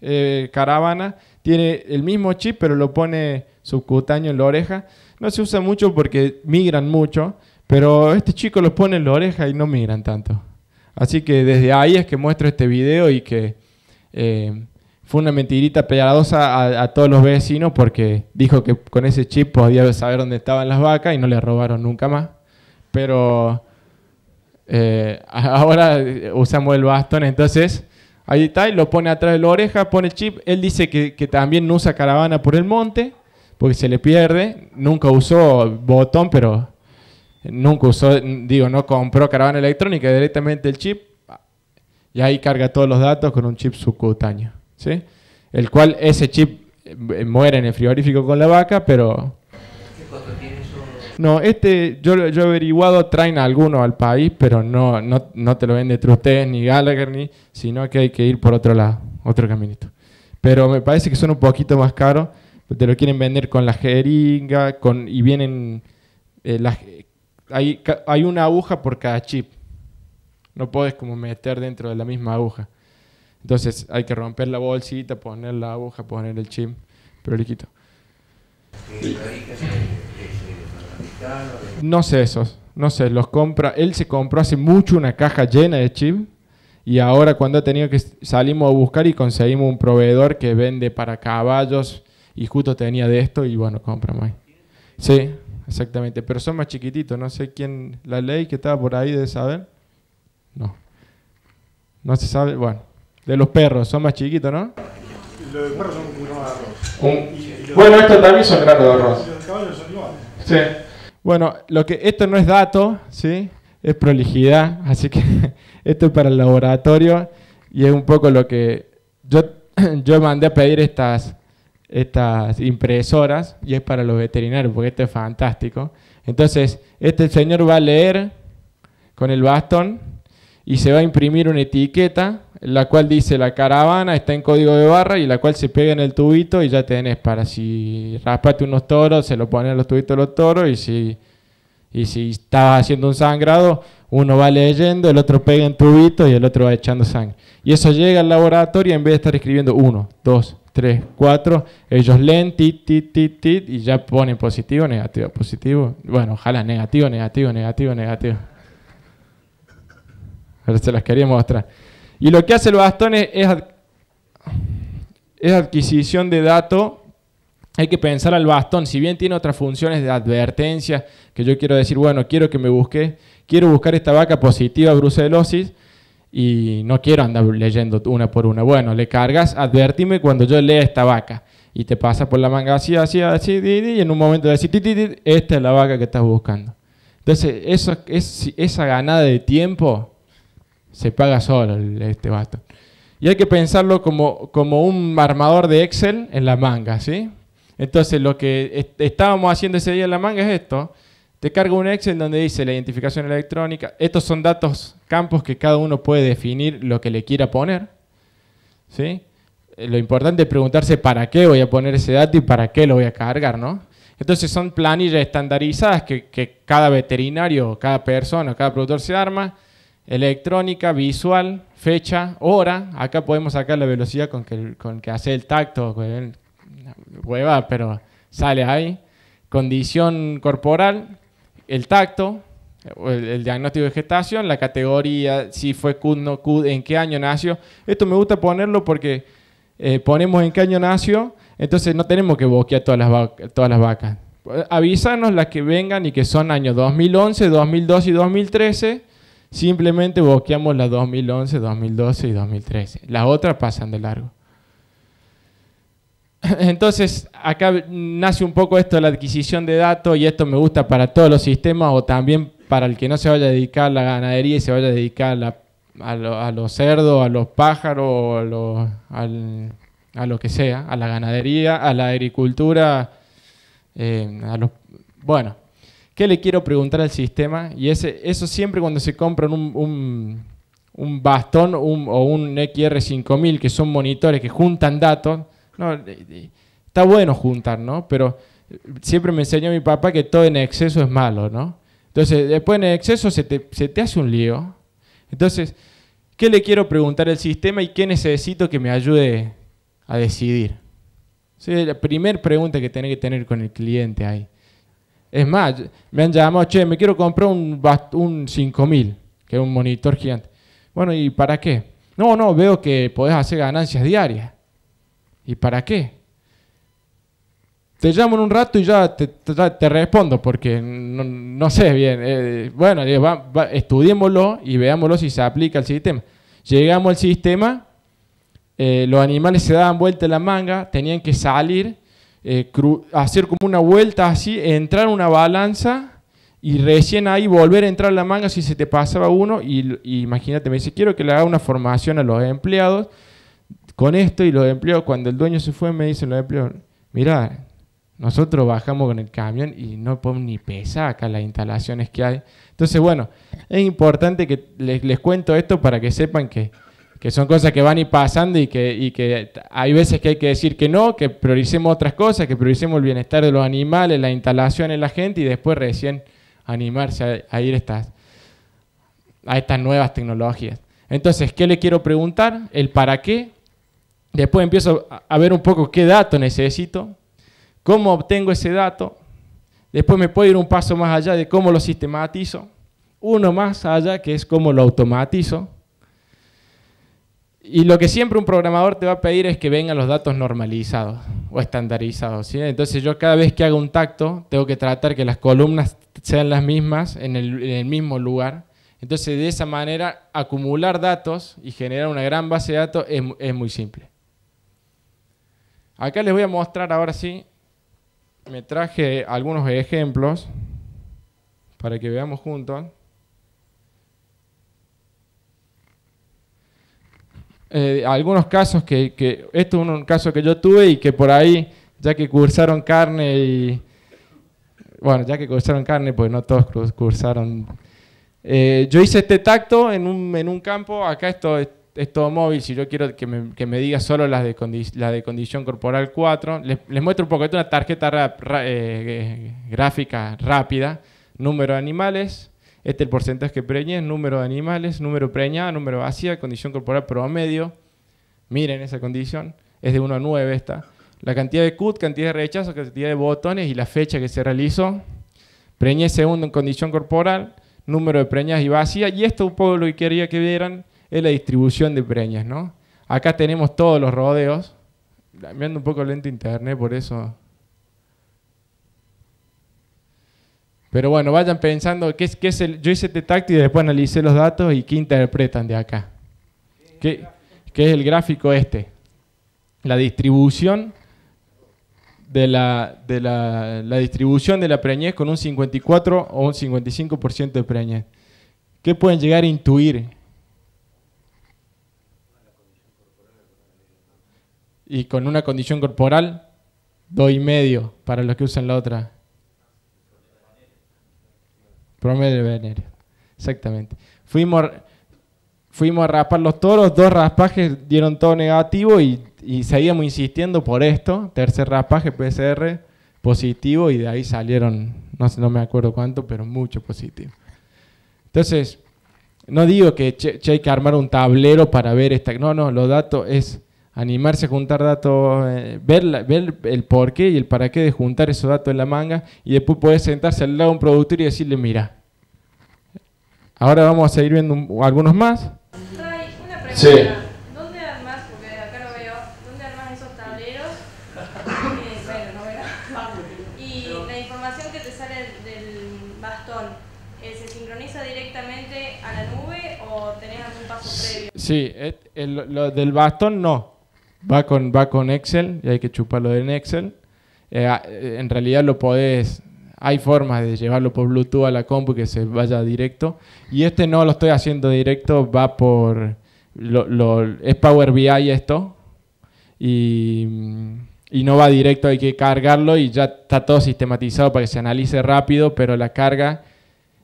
eh, caravana, tiene el mismo chip pero lo pone subcutáneo en la oreja. No se usa mucho porque migran mucho, pero este chico lo pone en la oreja y no migran tanto. Así que desde ahí es que muestro este video y que eh, fue una mentirita pegadosa a, todos los vecinos porque dijo que con ese chip podía saber dónde estaban las vacas y no le robaron nunca más. Pero eh, [LAUGHS] ahora usamos el bastón, entonces ahí está, y lo pone atrás de la oreja, pone el chip. Él dice que, que también no usa caravana por el monte porque se le pierde. Nunca usó botón, pero nunca usó, digo, no compró caravana electrónica, directamente el chip. Y ahí carga todos los datos con un chip subcutáneo. ¿sí? El cual ese chip eh, muere en el frigorífico con la vaca, pero... No, este, yo, yo he averiguado, traen alguno al país, pero no, no, no te lo vende Trustés ni Gallagher, ni, sino que hay que ir por otro lado, otro caminito. Pero me parece que son un poquito más caros, te lo quieren vender con la jeringa, con, y vienen... Eh, hay, hay una aguja por cada chip. No puedes como meter dentro de la misma aguja. Entonces hay que romper la bolsita, poner la aguja, poner el chip, pero liquito. No sé esos, no sé, los compra, él se compró hace mucho una caja llena de chip y ahora cuando ha tenido que salimos a buscar y conseguimos un proveedor que vende para caballos y justo tenía de esto y bueno, compra más. Sí, exactamente, pero son más chiquititos, no sé quién, la ley que estaba por ahí de saber, no, no se sabe, bueno. De los perros, son más chiquitos, ¿no? Los perros son un arroz. bueno, estos también son grano de arroz. Los caballos son Sí. Bueno, lo que, esto no es dato, ¿sí? Es prolijidad, así que [LAUGHS] esto es para el laboratorio y es un poco lo que yo, [CLEARS THROAT] yo mandé a pedir estas, estas impresoras y es para los veterinarios, porque esto es fantástico. Entonces, este señor va a leer con el bastón y se va a imprimir una etiqueta la cual dice la caravana está en código de barra y la cual se pega en el tubito y ya tenés para si raspate unos toros, se lo ponen los tubitos los toros y si, y si haciendo un sangrado, uno va leyendo, el otro pega en tubito y el otro va echando sangre. Y eso llega al laboratorio y en vez de estar escribiendo uno, dos, 3, cuatro, ellos leen tit, tit, tit, tit y ya ponen positivo, negativo, positivo. Bueno, ojalá negativo, negativo, negativo, negativo. Ahora se las quería mostrar. Y lo que hace el bastón es, es, adquisición de datos. Hay que pensar al bastón, si bien tiene otras funciones de advertencia, que yo quiero decir, bueno, quiero que me busque, quiero buscar esta vaca positiva brucelosis y no quiero andar leyendo una por una. Bueno, le cargas, advertime cuando yo lea esta vaca y te pasa por la manga así, así, así, y en un momento de decís, esta es la vaca que estás buscando. Entonces, eso, es, esa ganada de tiempo se paga solo este vato. Y hay que pensarlo como, un armador de Excel en la manga, ¿sí? Entonces, lo que estábamos haciendo ese día en la manga es esto. Te cargo un Excel donde dice la identificación electrónica. Estos son datos, campos que cada uno puede definir lo que le quiera poner. ¿sí? Eh, lo importante es preguntarse para qué voy a poner ese dato y para qué lo voy a cargar, ¿no? Entonces son planillas estandarizadas que, que cada veterinario, cada persona, cada productor se arma electrónica, visual, fecha, hora. Acá podemos sacar la velocidad con que, hace el tacto, hueva, pero sale ahí. Condición corporal, el tacto, el, diagnóstico de gestación, la categoría, si fue CUD, no CUD, en qué año nació. Esto me gusta ponerlo porque eh, ponemos en qué año nació, entonces no tenemos que boquear todas las, todas las vacas. Avísanos las que vengan y que son años 2011, 2012 y 2013 Simplemente bloqueamos la 2011, 2012 y 2013. Las otras pasan de largo. [LAUGHS] Entonces, acá nace un poco esto de la adquisición de datos y esto me gusta para todos los sistemas o también para el que no se vaya a dedicar a la ganadería y se vaya a dedicar a, los cerdos, a los pájaros, a, lo, que sea, a la ganadería, a la agricultura, eh, a los... Bueno, le quiero preguntar al sistema? Y ese, eso siempre cuando se compran un, bastón o un XR5000, que son monitores que juntan datos, eh, eh, está bueno juntar, Pero eh, siempre me enseñó mi papá que todo en exceso es malo, ¿no? Entonces, después en exceso se te, hace un lío. Entonces, ¿qué le quiero preguntar al sistema y qué necesito que me ayude a decidir? Sí, la primera pregunta que tiene que tener con el cliente ahí. Es más, me han llamado, che, me quiero comprar un, un 5000, que es un monitor gigante. Bueno, ¿y para qué? No, no, veo que podés hacer ganancias diarias. ¿Y para qué? Te llamo en un rato y ya te, respondo, porque no, sé bien. Eh, bueno, estudiémoslo y veámoslo si se aplica al sistema. Llegamos al sistema, eh, los animales se daban vuelta en la manga, tenían que salir eh, hacer como una vuelta así, entrar una balanza y recién ahí volver a entrar la manga si se te pasaba uno y, imagínate, me dice, quiero que le haga una formación a los empleados con esto y los empleados, cuando el dueño se fue me dicen los empleados, mira, nosotros bajamos con el camión y no podemos ni pesar acá las instalaciones que hay. Entonces, bueno, es importante que les, les cuento esto para que sepan que que son cosas que van y pasando y que, que hay veces que hay que decir que no, que prioricemos otras cosas, que prioricemos el bienestar de los animales, la instalación en la gente y después recién animarse a, ir estas, a estas nuevas tecnologías. Entonces, ¿qué le quiero preguntar? El para qué. Después empiezo a ver un poco qué dato necesito, cómo obtengo ese dato. Después me puedo ir un paso más allá de cómo lo sistematizo. Uno más allá que es cómo lo automatizo y lo que siempre un programador te va a pedir es que vengan los datos normalizados o estandarizados. ¿sí? Entonces yo cada vez que hago un tacto tengo que tratar que las columnas sean las mismas en el, mismo lugar. Entonces de esa manera acumular datos y generar una gran base de datos es muy simple. Acá les voy a mostrar ahora sí, me traje algunos ejemplos para que veamos juntos. Eh, algunos casos que, esto es un caso que yo tuve y que por ahí, ya que cursaron carne y, bueno, ya que cursaron carne, pues no todos cursaron. Eh, yo hice este tacto en un, campo, acá esto es, todo móvil, si yo quiero que me, diga solo las de, de condición corporal 4, les, muestro un poco, esto es una tarjeta eh, gráfica rápida, número de animales, este es el porcentaje que preñes, número de animales, número preñada, número vacía, condición corporal promedio. Miren esa condición, es de 1 a 9 esta. La cantidad de CUT, cantidad de rechazo, cantidad de botones y la fecha que se realizó. Preña segundo en condición corporal, número de preñas y vacía. Y esto un poco lo que quería que vieran es la distribución de preñas, ¿no? Acá tenemos todos los rodeos. ando un poco lento internet, por eso Pero bueno, vayan pensando, ¿qué es, qué es el, yo hice este táctil y después analicé los datos y qué interpretan de acá. ¿Qué, es el gráfico este? La distribución de la, de la, la, distribución de la preñez con un 54 o un 55% de preñez. ¿Qué pueden llegar a intuir? Y con una condición corporal, y medio para los que usan la otra. Promedio de venere. Exactamente. Fuimos, fuimos a todos los toros, dos raspajes dieron todo negativo y, seguíamos insistiendo por esto. Tercer raspaje PCR positivo y de ahí salieron, no sé, no me acuerdo cuánto, pero mucho positivo. Entonces, no digo que hay que armar un tablero para ver esta. No, no, los datos es animarse a juntar datos, eh, ver, ver, el porqué y el para qué de juntar esos datos en la manga y después poder sentarse al lado de un productor y decirle, mira, ahora vamos a seguir viendo algunos más. una pregunta. ¿Dónde armas, porque acá no veo, dónde armas esos tableros? Eh, y la información que te sale del bastón, eh, ¿se sincroniza directamente a la nube o tenés algún paso previo? Sí, el, lo del bastón no Va con, va con Excel y hay que chuparlo en Excel. Eh, eh, en realidad lo podés, hay formas de llevarlo por Bluetooth a la compu que se vaya directo. Y este no lo estoy haciendo directo, va por, es Power BI esto. Y, no va directo, hay que cargarlo y ya está todo sistematizado para que se analice rápido, pero la carga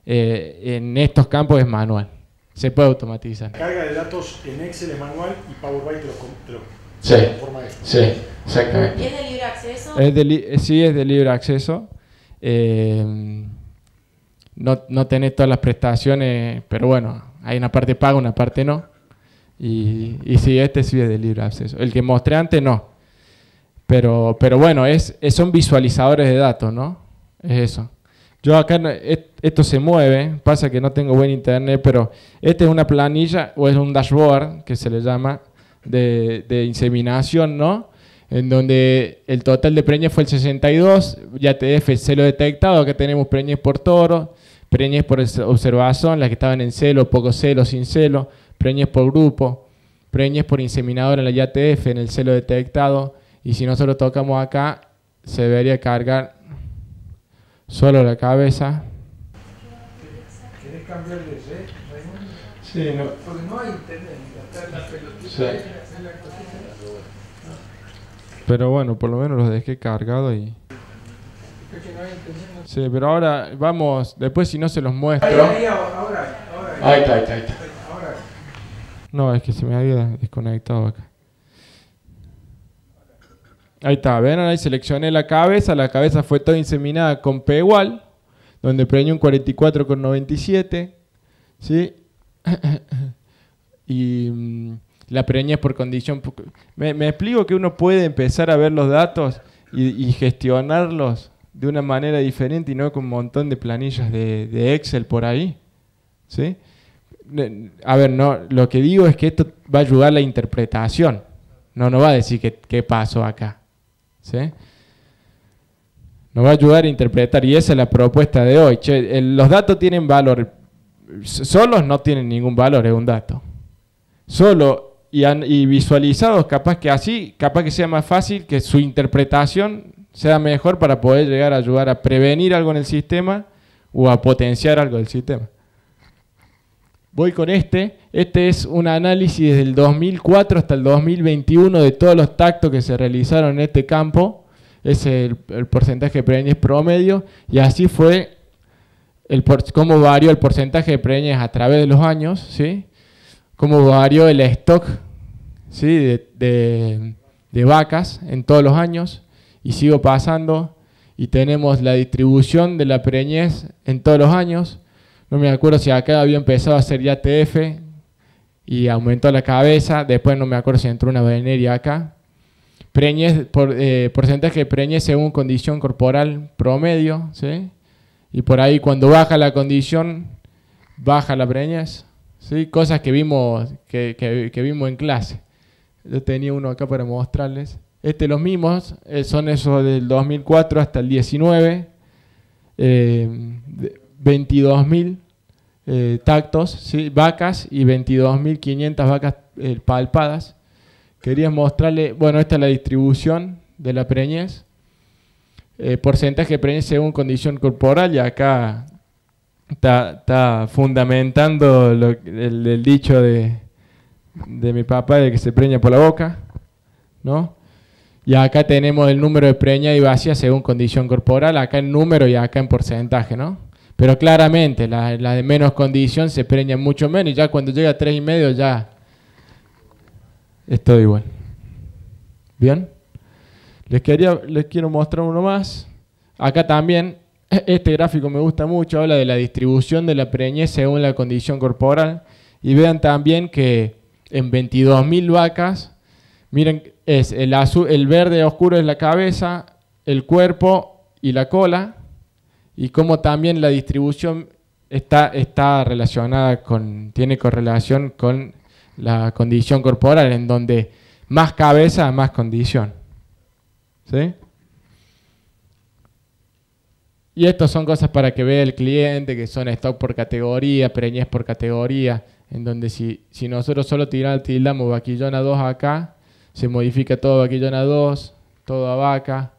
eh, en estos campos es manual. Se puede automatizar. carga de datos en Excel es manual y Power BI lo, controla. Sí, sí, exactamente. ¿Y es de libre acceso? Eh, sí, es de libre acceso. Eh, no, no tenés todas las prestaciones, pero bueno, hay una parte paga, una parte no. Y, y sí, este sí es de libre acceso. El que mostré antes no. Pero, pero bueno, son visualizadores de datos, ¿no? Es eso. Yo acá, esto se mueve, pasa que no tengo buen internet, pero este es una planilla o es un dashboard que se le llama de, inseminación, ¿no? en donde el total de preñas fue el 62, ya celo detectado, acá tenemos preñas por toro, preñas por observación, las que estaban en celo, poco celo, sin celo, preñas por grupo, preñas por inseminador en la YATF, en el celo detectado, y si nosotros tocamos acá, se debería cargar solo la cabeza. ¿Quieres cambiar de eh, Sí, no. Porque no hay internet, la pelotita. Pero bueno, por lo menos los dejé cargados y... Sí, pero ahora vamos, después si no se los muestro. Ahí, está, ahí está, ahí está. No, es que se me había desconectado acá. Ahí está, ven, ahí seleccioné la cabeza, la cabeza fue toda inseminada con P igual, donde preñé un 44 con 97. ¿sí? [COUGHS] y... Mm, la preñez por condición. Me, explico que uno puede empezar a ver los datos y, gestionarlos de una manera diferente y no con un montón de planillas de, Excel por ahí. A ver, no, lo que digo es que esto va a ayudar a la interpretación. No nos va a decir qué, pasó acá. Nos va a ayudar a interpretar y esa es la propuesta de hoy. los datos tienen valor. Solos no tienen ningún valor, es un dato. Solo y, visualizados, capaz que así, capaz que sea más fácil que su interpretación sea mejor para poder llegar a ayudar a prevenir algo en el sistema o a potenciar algo del sistema. Voy con este. Este es un análisis desde el 2004 hasta el 2021 de todos los tactos que se realizaron en este campo. Es el, porcentaje de preñes promedio. Y así fue el cómo varió el porcentaje de preñes a través de los años. ¿sí? como varió el stock de, vacas en todos los años y sigo pasando y tenemos la distribución de la preñez en todos los años. No me acuerdo si acá había empezado a hacer ya TF y aumentó la cabeza, después no me acuerdo si entró una veneria acá. Preñez, eh, porcentaje de preñez según condición corporal promedio, Y por ahí cuando baja la condición, baja la preñez. Cosas que vimos, que, vimos en clase. Yo tenía uno acá para mostrarles. Este, los mismos eh, son esos del 2004 hasta el 19, 22.000 eh, eh, tactos, vacas y 22.500 vacas palpadas. Quería mostrarles, bueno, esta es la distribución de la preñez, porcentaje de preñez según condición corporal, y acá Está fundamentando el, dicho de, mi papá de que se preña por la boca, ¿no? Y acá tenemos el número de preña y vacía según condición corporal, acá en número y acá en porcentaje, ¿no? Pero claramente, las la de menos condición se preñan mucho menos y ya cuando llega a tres y medio ya es todo igual. ¿Bien? Les, quería, les quiero mostrar uno más. Acá también este gráfico me gusta mucho, habla de la distribución de la preñez según la condición corporal. Y vean también que en 22.000 vacas, miren, es el, azul, el verde oscuro es la cabeza, el cuerpo y la cola, y como también la distribución está, está relacionada con, tiene correlación con la condición corporal, en donde más cabeza, más condición. ¿Sí? Y estas son cosas para que vea el cliente, que son stock por categoría, preñez por categoría, en donde si, si nosotros solo tiramos, tildamos vaquillona 2 acá, se modifica todo vaquillona 2, todo a vaca.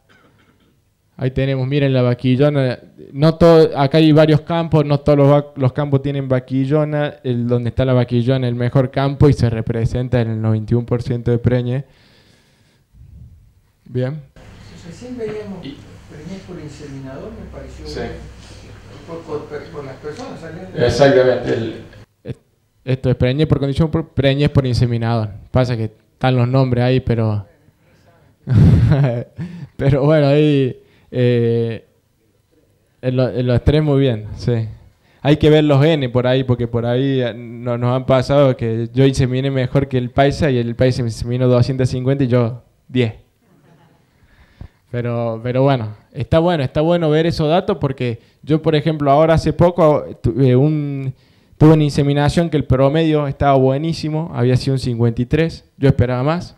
Ahí tenemos, miren la vaquillona. No todo, acá hay varios campos, no todos los, los campos tienen vaquillona. El, donde está la vaquillona, el mejor campo y se representa en el 91% de preñe. Bien preñez por inseminador me pareció sí. por, por, las personas Exactamente. esto es preñez por condición, preñez por inseminador. Pasa que están los nombres ahí, pero... [LAUGHS] pero bueno, ahí... Eh, en, los tres muy bien, sí. Hay que ver los N por ahí, porque por ahí eh, no, nos han pasado que yo inseminé mejor que el Paisa y el Paisa me inseminó 250 y yo 10. Pero, pero bueno, está bueno, está bueno ver esos datos porque yo, por ejemplo, ahora hace poco tuve, un, una inseminación que el promedio estaba buenísimo, había sido un 53, yo esperaba más.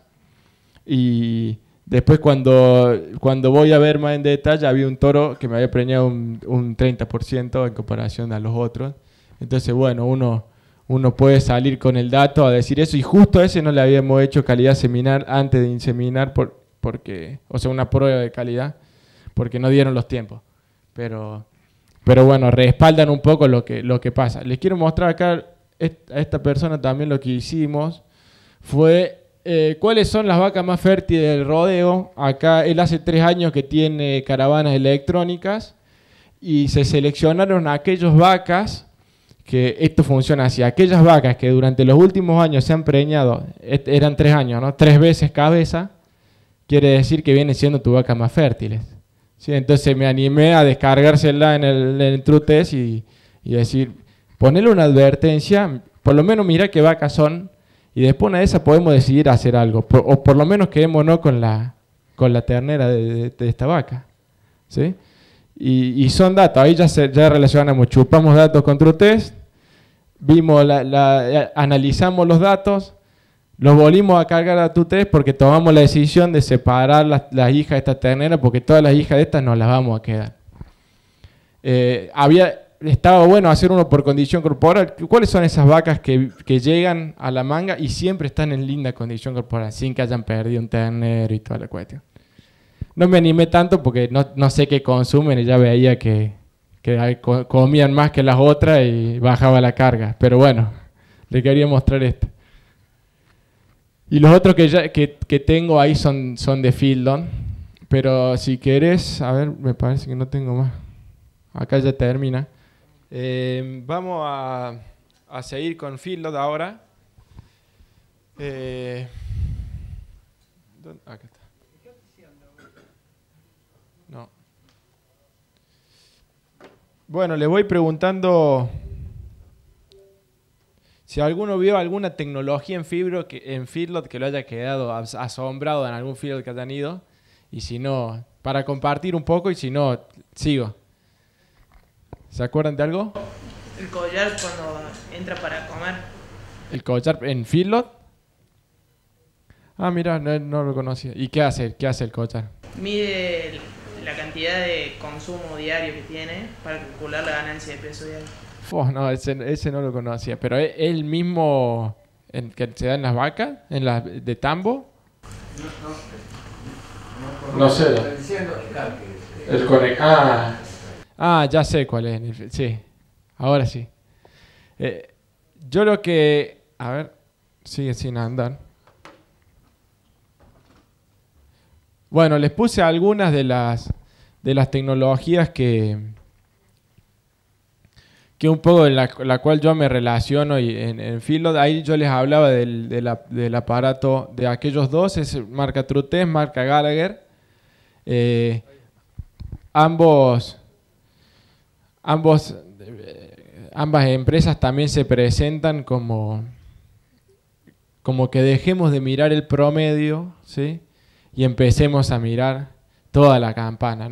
Y después cuando, cuando voy a ver más en detalle, había un toro que me había preñado un, un 30% en comparación a los otros. Entonces, bueno, uno, uno puede salir con el dato a decir eso y justo a ese no le habíamos hecho calidad seminar antes de inseminar por, porque, o sea, una prueba de calidad, porque no dieron los tiempos. Pero, pero bueno, respaldan un poco lo que, lo que pasa. Les quiero mostrar acá a esta persona también lo que hicimos. Fue eh, cuáles son las vacas más fértiles del rodeo. Acá él hace tres años que tiene caravanas electrónicas y se seleccionaron aquellas vacas que esto funciona así. Aquellas vacas que durante los últimos años se han preñado, eran tres años, ¿no? Tres veces cabeza quiere decir que viene siendo tu vaca más fértiles. ¿Sí? Entonces me animé a descargársela en el, en y, y, decir, ponerle una advertencia, por lo menos mira qué vacas son, y después una de esa podemos decidir hacer algo, o por lo menos quedémonos con la, con la ternera de, esta vaca. ¿Sí? Y, son datos, ahí ya, se, ya relacionamos, chupamos datos con TrueTest, vimos eh, analizamos los datos, los volvimos a cargar a tu tres porque tomamos la decisión de separar las, hijas de esta ternera porque todas las hijas de estas nos las vamos a quedar. Eh, había, estaba bueno hacer uno por condición corporal. ¿Cuáles son esas vacas que, llegan a la manga y siempre están en linda condición corporal, sin que hayan perdido un ternero y toda la cuestión? No me animé tanto porque no, sé qué consumen y ya veía que, que comían más que las otras y bajaba la carga. Pero bueno, le quería mostrar esto. Y los otros que, que, tengo ahí son, son de Fieldon. Pero si querés, a ver, me parece que no tengo más. Acá ya termina. Em, vamos a, seguir con Fieldon ahora. Eh, acá está. No. Bueno, le voy preguntando si alguno vio alguna tecnología en, fibro que, en Feedlot que lo haya quedado asombrado en algún Feedlot que hayan ido, y si no, para compartir un poco, y si no, sigo. ¿Se acuerdan de algo? El collar cuando entra para comer. ¿El collar en Feedlot? Ah, mira, no, lo conocía. ¿Y qué hace? ¿Qué hace el collar? Mide la cantidad de consumo diario que tiene para calcular la ganancia de peso diario no, ese, no lo conocía. Pero es el mismo en, que se da en las vacas, en las de tambo. No, sé. El ah. ya sé cuál es. Sí, ahora sí. yo lo que. A ver, sigue sin andar. Bueno, les puse algunas de las, de las tecnologías que, que un poco en la, la, cual yo me relaciono y en, en Filo, ahí yo les hablaba del, aparato de aquellos dos, es marca Trutés, marca Gallagher. Eh, ambos, ambos, eh, ambas empresas también se presentan como, como que dejemos de mirar el promedio, ¿sí? Y empecemos a mirar toda la campana,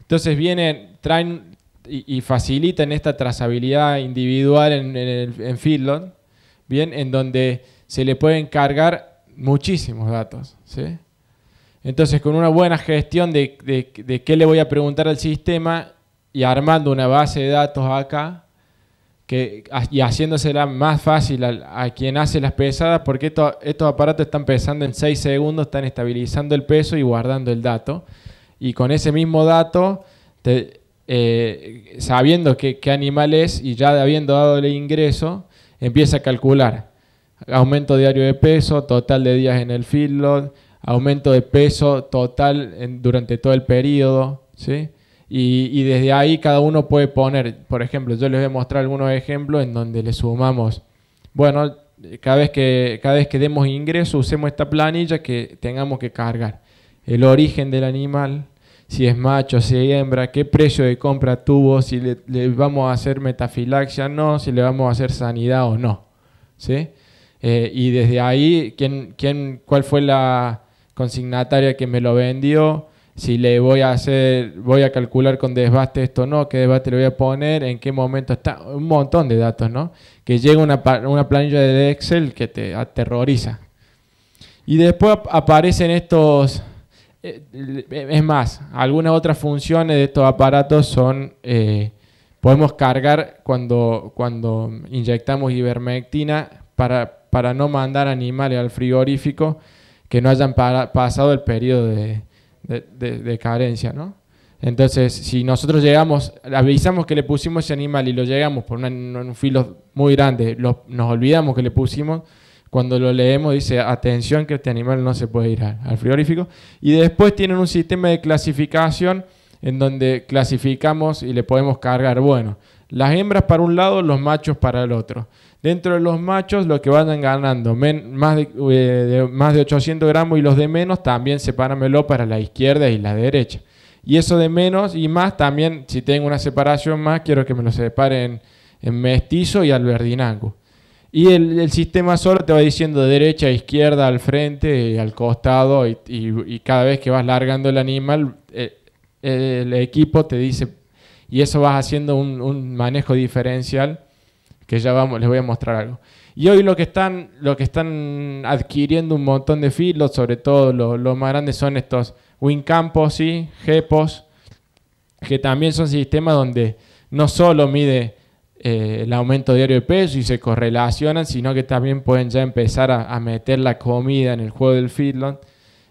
Entonces vienen, traen y, facilitan esta trazabilidad individual en, en, en ¿bien? en donde se le pueden cargar muchísimos datos. Entonces, con una buena gestión de, de, qué le voy a preguntar al sistema y armando una base de datos acá, que, y haciéndosela más fácil a, quien hace las pesadas, porque estos aparatos están pesando en 6 segundos, están estabilizando el peso y guardando el dato. Y con ese mismo dato te, eh, sabiendo qué, qué animal es y ya habiendo dado el ingreso, empieza a calcular aumento diario de peso, total de días en el feedlot, aumento de peso total durante todo el periodo, Y, desde ahí cada uno puede poner, por ejemplo, yo les voy a mostrar algunos ejemplos en donde le sumamos, bueno, cada vez que, cada vez que demos ingreso usemos esta planilla que tengamos que cargar, el origen del animal, si es macho, si es hembra, qué precio de compra tuvo, si le, vamos a hacer metafilaxia, o no, si le vamos a hacer sanidad o no. ¿sí? Eh, y desde ahí, ¿quién, quién, ¿cuál fue la consignataria que me lo vendió? Si le voy a hacer, voy a calcular con desbaste esto o no, qué desbaste le voy a poner, en qué momento está, un montón de datos, ¿no? Que llega una, una planilla de Excel que te aterroriza. Y después aparecen estos eh, eh, es más, algunas otras funciones de estos aparatos son, eh, podemos cargar cuando, cuando inyectamos ivermectina para, no mandar animales al frigorífico que no hayan pasado el periodo de, carencia, Entonces, si nosotros llegamos, avisamos que le pusimos ese animal y lo llegamos por un filo muy grande, nos olvidamos que le pusimos, cuando lo leemos dice, atención que este animal no se puede ir al frigorífico. Y después tienen un sistema de clasificación en donde clasificamos y le podemos cargar, bueno, las hembras para un lado, los machos para el otro. Dentro de los machos, los que van ganando más, eh, de, más de 800 gramos y los de menos, también sepáramelo para la izquierda y la derecha. Y eso de menos y más, también si tengo una separación más, quiero que me lo separen en mestizo y alberdinango. Y el, sistema solo te va diciendo de derecha a izquierda, al frente, al costado, y, cada vez que vas largando el animal, eh, el equipo te dice, y eso vas haciendo un, manejo diferencial, que ya vamos, les voy a mostrar algo. Y hoy lo que están, lo que están adquiriendo un montón de filos, sobre todo los lo más grandes, son estos Wincampos y Gepos, que también son sistemas donde no solo mide eh, el aumento diario de peso y se correlacionan, sino que también pueden ya empezar a, meter la comida en el juego del feedlot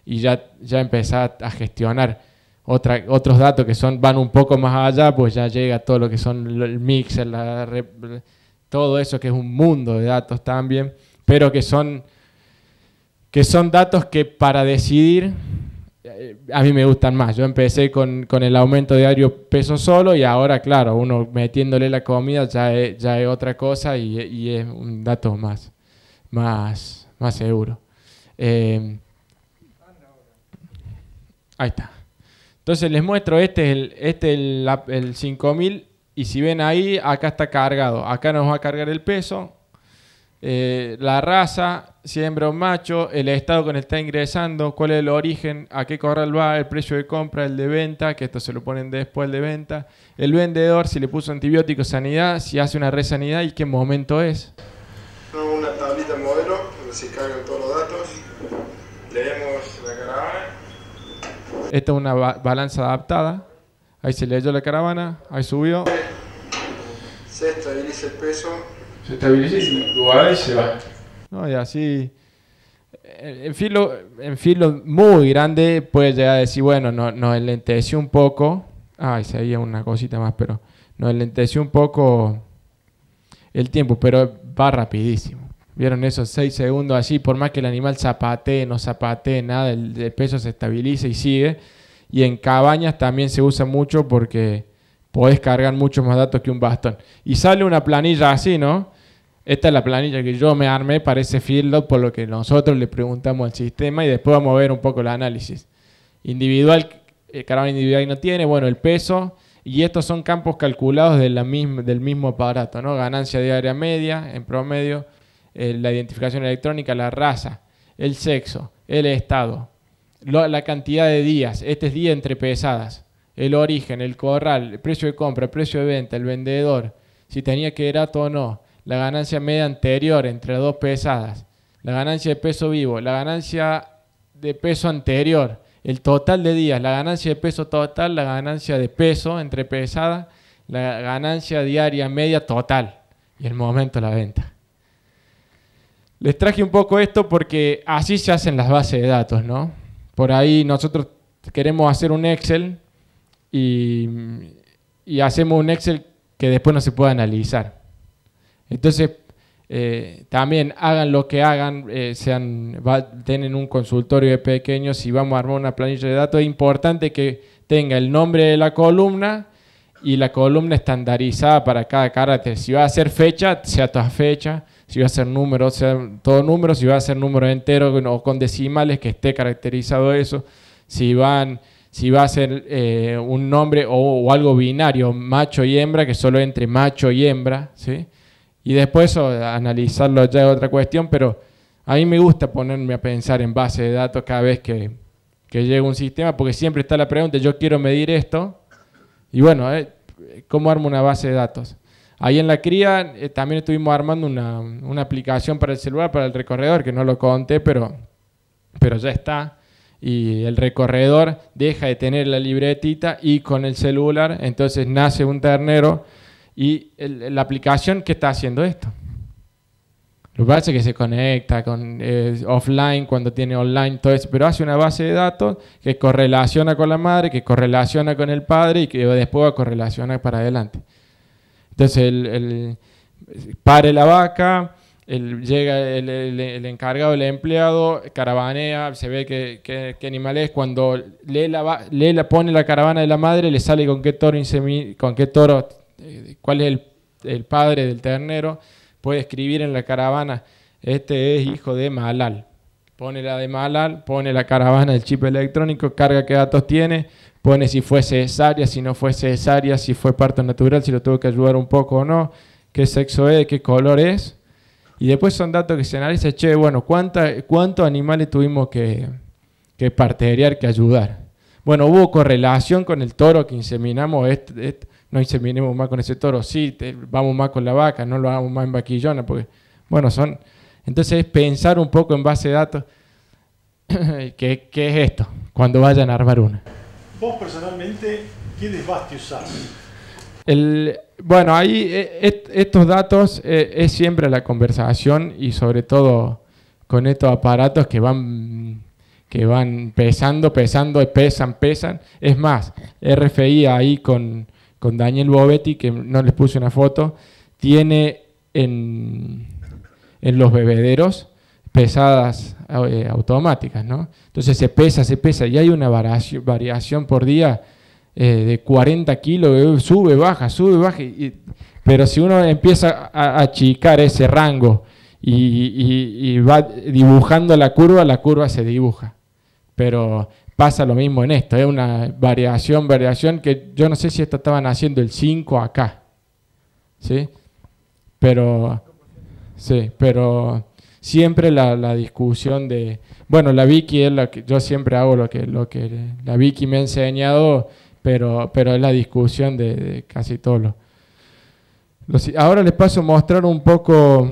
y ya, ya empezar a gestionar otra, otros datos que son, van un poco más allá, pues ya llega todo lo que son el mix, todo eso que es un mundo de datos también, pero que son, que son datos que para decidir eh, a mí me gustan más. Yo empecé con, el aumento diario peso solo y ahora, claro, uno metiéndole la comida ya es, ya es otra cosa y, es un dato más, más, más seguro. Em, ahí está. Entonces les muestro, este es este el, el 5000 y si ven ahí, acá está cargado. Acá nos va a cargar el peso, eh, la raza, si hembra o macho, el estado con el que está ingresando, cuál es el origen, a qué corral va, el precio de compra, el de venta, que esto se lo ponen después de venta, el vendedor, si le puso antibiótico, sanidad, si hace una resanidad y qué momento es. Una tablita modelo donde se cargan todos los datos, leemos la caravana. Esta es una balanza adaptada, ahí se leyó la caravana, ahí subió. Se estabiliza el peso se estabiliza y se va. No, y así. En filo, en muy grande puede llegar a decir, bueno, nos no enlenteció un poco. Ay, se había una cosita más, pero nos enlenteció un poco el tiempo, pero va rapidísimo. ¿Vieron esos 6 segundos así? Por más que el animal zapatee, no zapatee, nada, el, peso se estabiliza y sigue. Y en cabañas también se usa mucho porque podés cargar mucho más datos que un bastón. Y sale una planilla así, ¿no? Esta es la planilla que yo me armé para ese field por lo que nosotros le preguntamos al sistema y después vamos a ver un poco el análisis. Individual, el eh, individuo individual no tiene, bueno, el peso, y estos son campos calculados del mismo aparato, ¿no? Ganancia diaria media, en promedio, eh, la identificación electrónica, la raza, el sexo, el estado, la cantidad de días, este es día entre pesadas, el origen, el corral, el precio de compra, el precio de venta, el vendedor, si tenía que era o no la ganancia media anterior entre dos pesadas, la ganancia de peso vivo, la ganancia de peso anterior, el total de días, la ganancia de peso total, la ganancia de peso entre pesadas, la ganancia diaria media total y el momento de la venta. Les traje un poco esto porque así se hacen las bases de datos, ¿no? Por ahí nosotros queremos hacer un Excel y, y hacemos un Excel que después no se puede analizar. Entonces, eh, también hagan lo que hagan, eh, sean, tienen un consultorio de pequeños si vamos a armar una planilla de datos, es importante que tenga el nombre de la columna y la columna estandarizada para cada carácter. Si va a ser fecha, sea toda fecha. Si va a ser número, sea todo número. Si va a ser número entero o con decimales, que esté caracterizado eso. Si van si va a ser eh, un nombre o, algo binario, macho y hembra, que solo entre macho y hembra, ¿sí? Y después analizarlo ya es otra cuestión, pero a mí me gusta ponerme a pensar en base de datos cada vez que, que llega un sistema, porque siempre está la pregunta, yo quiero medir esto, y bueno, eh, ¿cómo armo una base de datos? Ahí en la cría eh, también estuvimos armando una, aplicación para el celular, para el recorredor, que no lo conté, pero, pero ya está. Y el recorredor deja de tener la libretita y con el celular, entonces nace un ternero y la aplicación que está haciendo esto. Lo que hace es que se conecta con eh, offline cuando tiene online, todo eso, pero hace una base de datos que correlaciona con la madre, que correlaciona con el padre y que después va a correlacionar para adelante. Entonces, el, el pare la vaca, el, llega el, encargado, el empleado, caravanea, se ve qué animal es. Cuando lee la, lee la, pone la caravana de la madre, le sale con qué toro, con qué toro eh, cuál es el, padre del ternero, puede escribir en la caravana, este es hijo de Malal. Pone la de Malal, pone la caravana del chip electrónico, carga qué datos tiene, pone si fue cesárea, si no fue cesárea, si fue parto natural, si lo tuvo que ayudar un poco o no, qué sexo es, qué color es. Y después son datos que se analizan, che, bueno, ¿cuántos animales tuvimos que, que que ayudar? Bueno, hubo correlación con el toro que inseminamos este, no dice más con ese toro, sí, vamos más con la vaca, no lo hagamos más en vaquillona, porque, bueno, son... Entonces, pensar un poco en base de datos, [COUGHS] ¿qué, es esto? Cuando vayan a armar una. Vos personalmente, ¿qué vas usás? El, bueno, ahí eh, estos datos eh, es siempre la conversación y sobre todo con estos aparatos que van que van pesando, pesando, pesan, pesan. Es más, RFI ahí con, con Daniel Bovetti, que no les puse una foto, tiene en, los bebederos pesadas eh, automáticas, ¿no? Entonces se pesa, se pesa, y hay una variación, por día eh, de 40 kilos, eh, sube, baja, sube, baja, pero si uno empieza a achicar ese rango y, y va dibujando la curva, la curva se dibuja. Pero pasa lo mismo en esto, es una variación, variación que yo no sé si estaban haciendo el 5 acá, ¿sí? Pero, sí, pero siempre la, discusión de, bueno, la Vicky es la que yo siempre hago lo que, lo que la Vicky me ha enseñado, pero, pero es la discusión de, casi todo. ahora les paso a mostrar un poco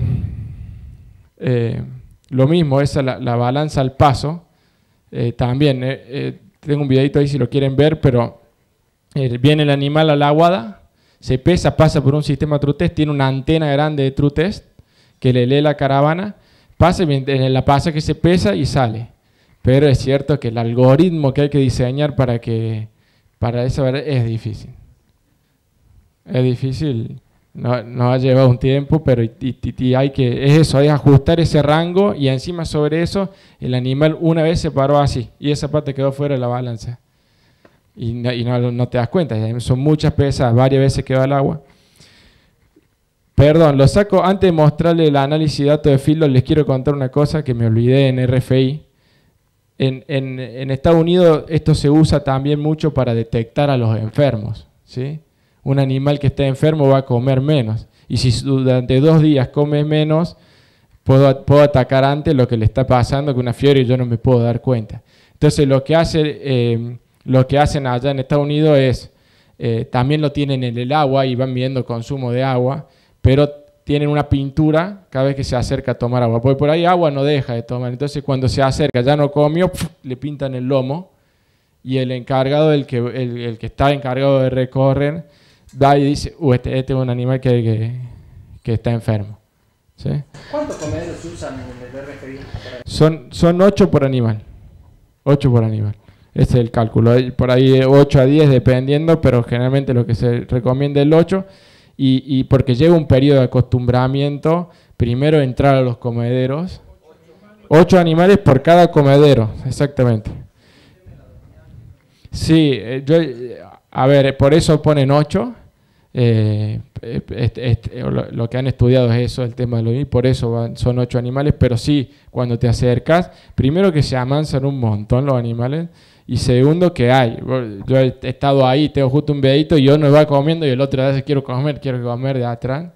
eh, lo mismo, esa la balanza al paso eh, también eh, eh, tengo un videito ahí si lo quieren ver, pero viene el animal a la aguada, se pesa, pasa por un sistema Test, tiene una antena grande de Test, que le lee la caravana, pasa, la pasa que se pesa y sale. Pero es cierto que el algoritmo que hay que diseñar para que para eso es difícil. Es difícil no ha llevado un tiempo, pero hay que, es eso, hay que ajustar ese rango y encima sobre eso el animal una vez se paró así y esa parte quedó fuera de la balanza. Y, no, te das cuenta, son muchas pesas, varias veces quedó el agua. Perdón, lo saco antes de mostrarle el análisis de datos de Filo, les quiero contar una cosa que me olvidé en RFI. En, en, en Estados Unidos esto se usa también mucho para detectar a los enfermos, ¿sí? un animal que está enfermo va a comer menos. Y si durante dos días come menos, puedo, puedo atacar antes lo que le está pasando que una fiebre y yo no me puedo dar cuenta. Entonces lo que, hace, eh, lo que hacen allá en Estados Unidos es, eh, también lo tienen en el agua y van viendo consumo de agua, pero tienen una pintura cada vez que se acerca a tomar agua, porque por ahí agua no deja de tomar. Entonces cuando se acerca, ya no comió, le pintan el lomo y el encargado, el que, el, el que está encargado de recorrer, da y dice, uh, este, este, es un animal que, que, está enfermo. ¿Sí? ¿Cuántos comederos usan en el RFI? Son, son 8 por animal. 8 por animal. Ese es el cálculo. por ahí 8 a 10 dependiendo, pero generalmente lo que se recomienda es el 8. Y, y porque llega un periodo de acostumbramiento, primero entrar a los comederos. 8 animales por cada comedero, exactamente. Sí, eh, eh, a ver, eh, por eso ponen 8 eh, eh, este, este, lo, que han estudiado es eso, el tema de los y por eso son ocho animales, pero sí, cuando te acercas, primero que se amansan un montón los animales, y segundo que hay, yo he estado ahí, tengo justo un vedito y uno va comiendo y el otro dice quiero comer, quiero comer de atrás,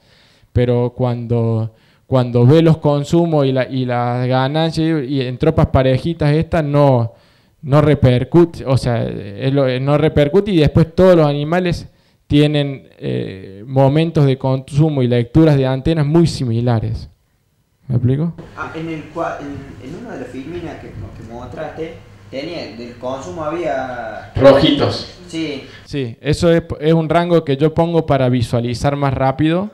pero cuando, cuando ve los consumos y, y las ganancias y en tropas parejitas estas no, no repercute, o sea, no repercute y después todos los animales tienen eh, momentos de consumo y lecturas de antenas muy similares. ¿Me explico? Ah, en, una de las filminas que, mostraste, tenía, del consumo había... Rojitos. Sí. Sí, eso es, un rango que yo pongo para visualizar más rápido,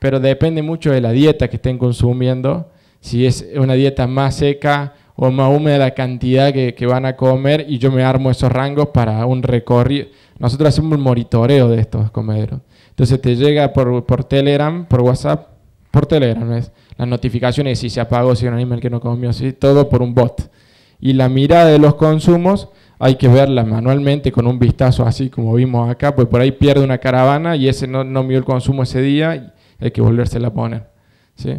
pero depende mucho de la dieta que estén consumiendo, si es una dieta más seca o más húmeda la cantidad que van a comer y yo me armo esos rangos para un recorrido nosotros hacemos un monitoreo de estos comederos. Entonces te llega por, por Telegram, por WhatsApp, por Telegram, las notificaciones, si se apagó, si un animal que no comió, si todo por un bot. Y la mirada de los consumos hay que verla manualmente con un vistazo así como vimos acá, pues por ahí pierde una caravana y ese no, no midió el consumo ese día y hay que volverse a poner. ¿sí?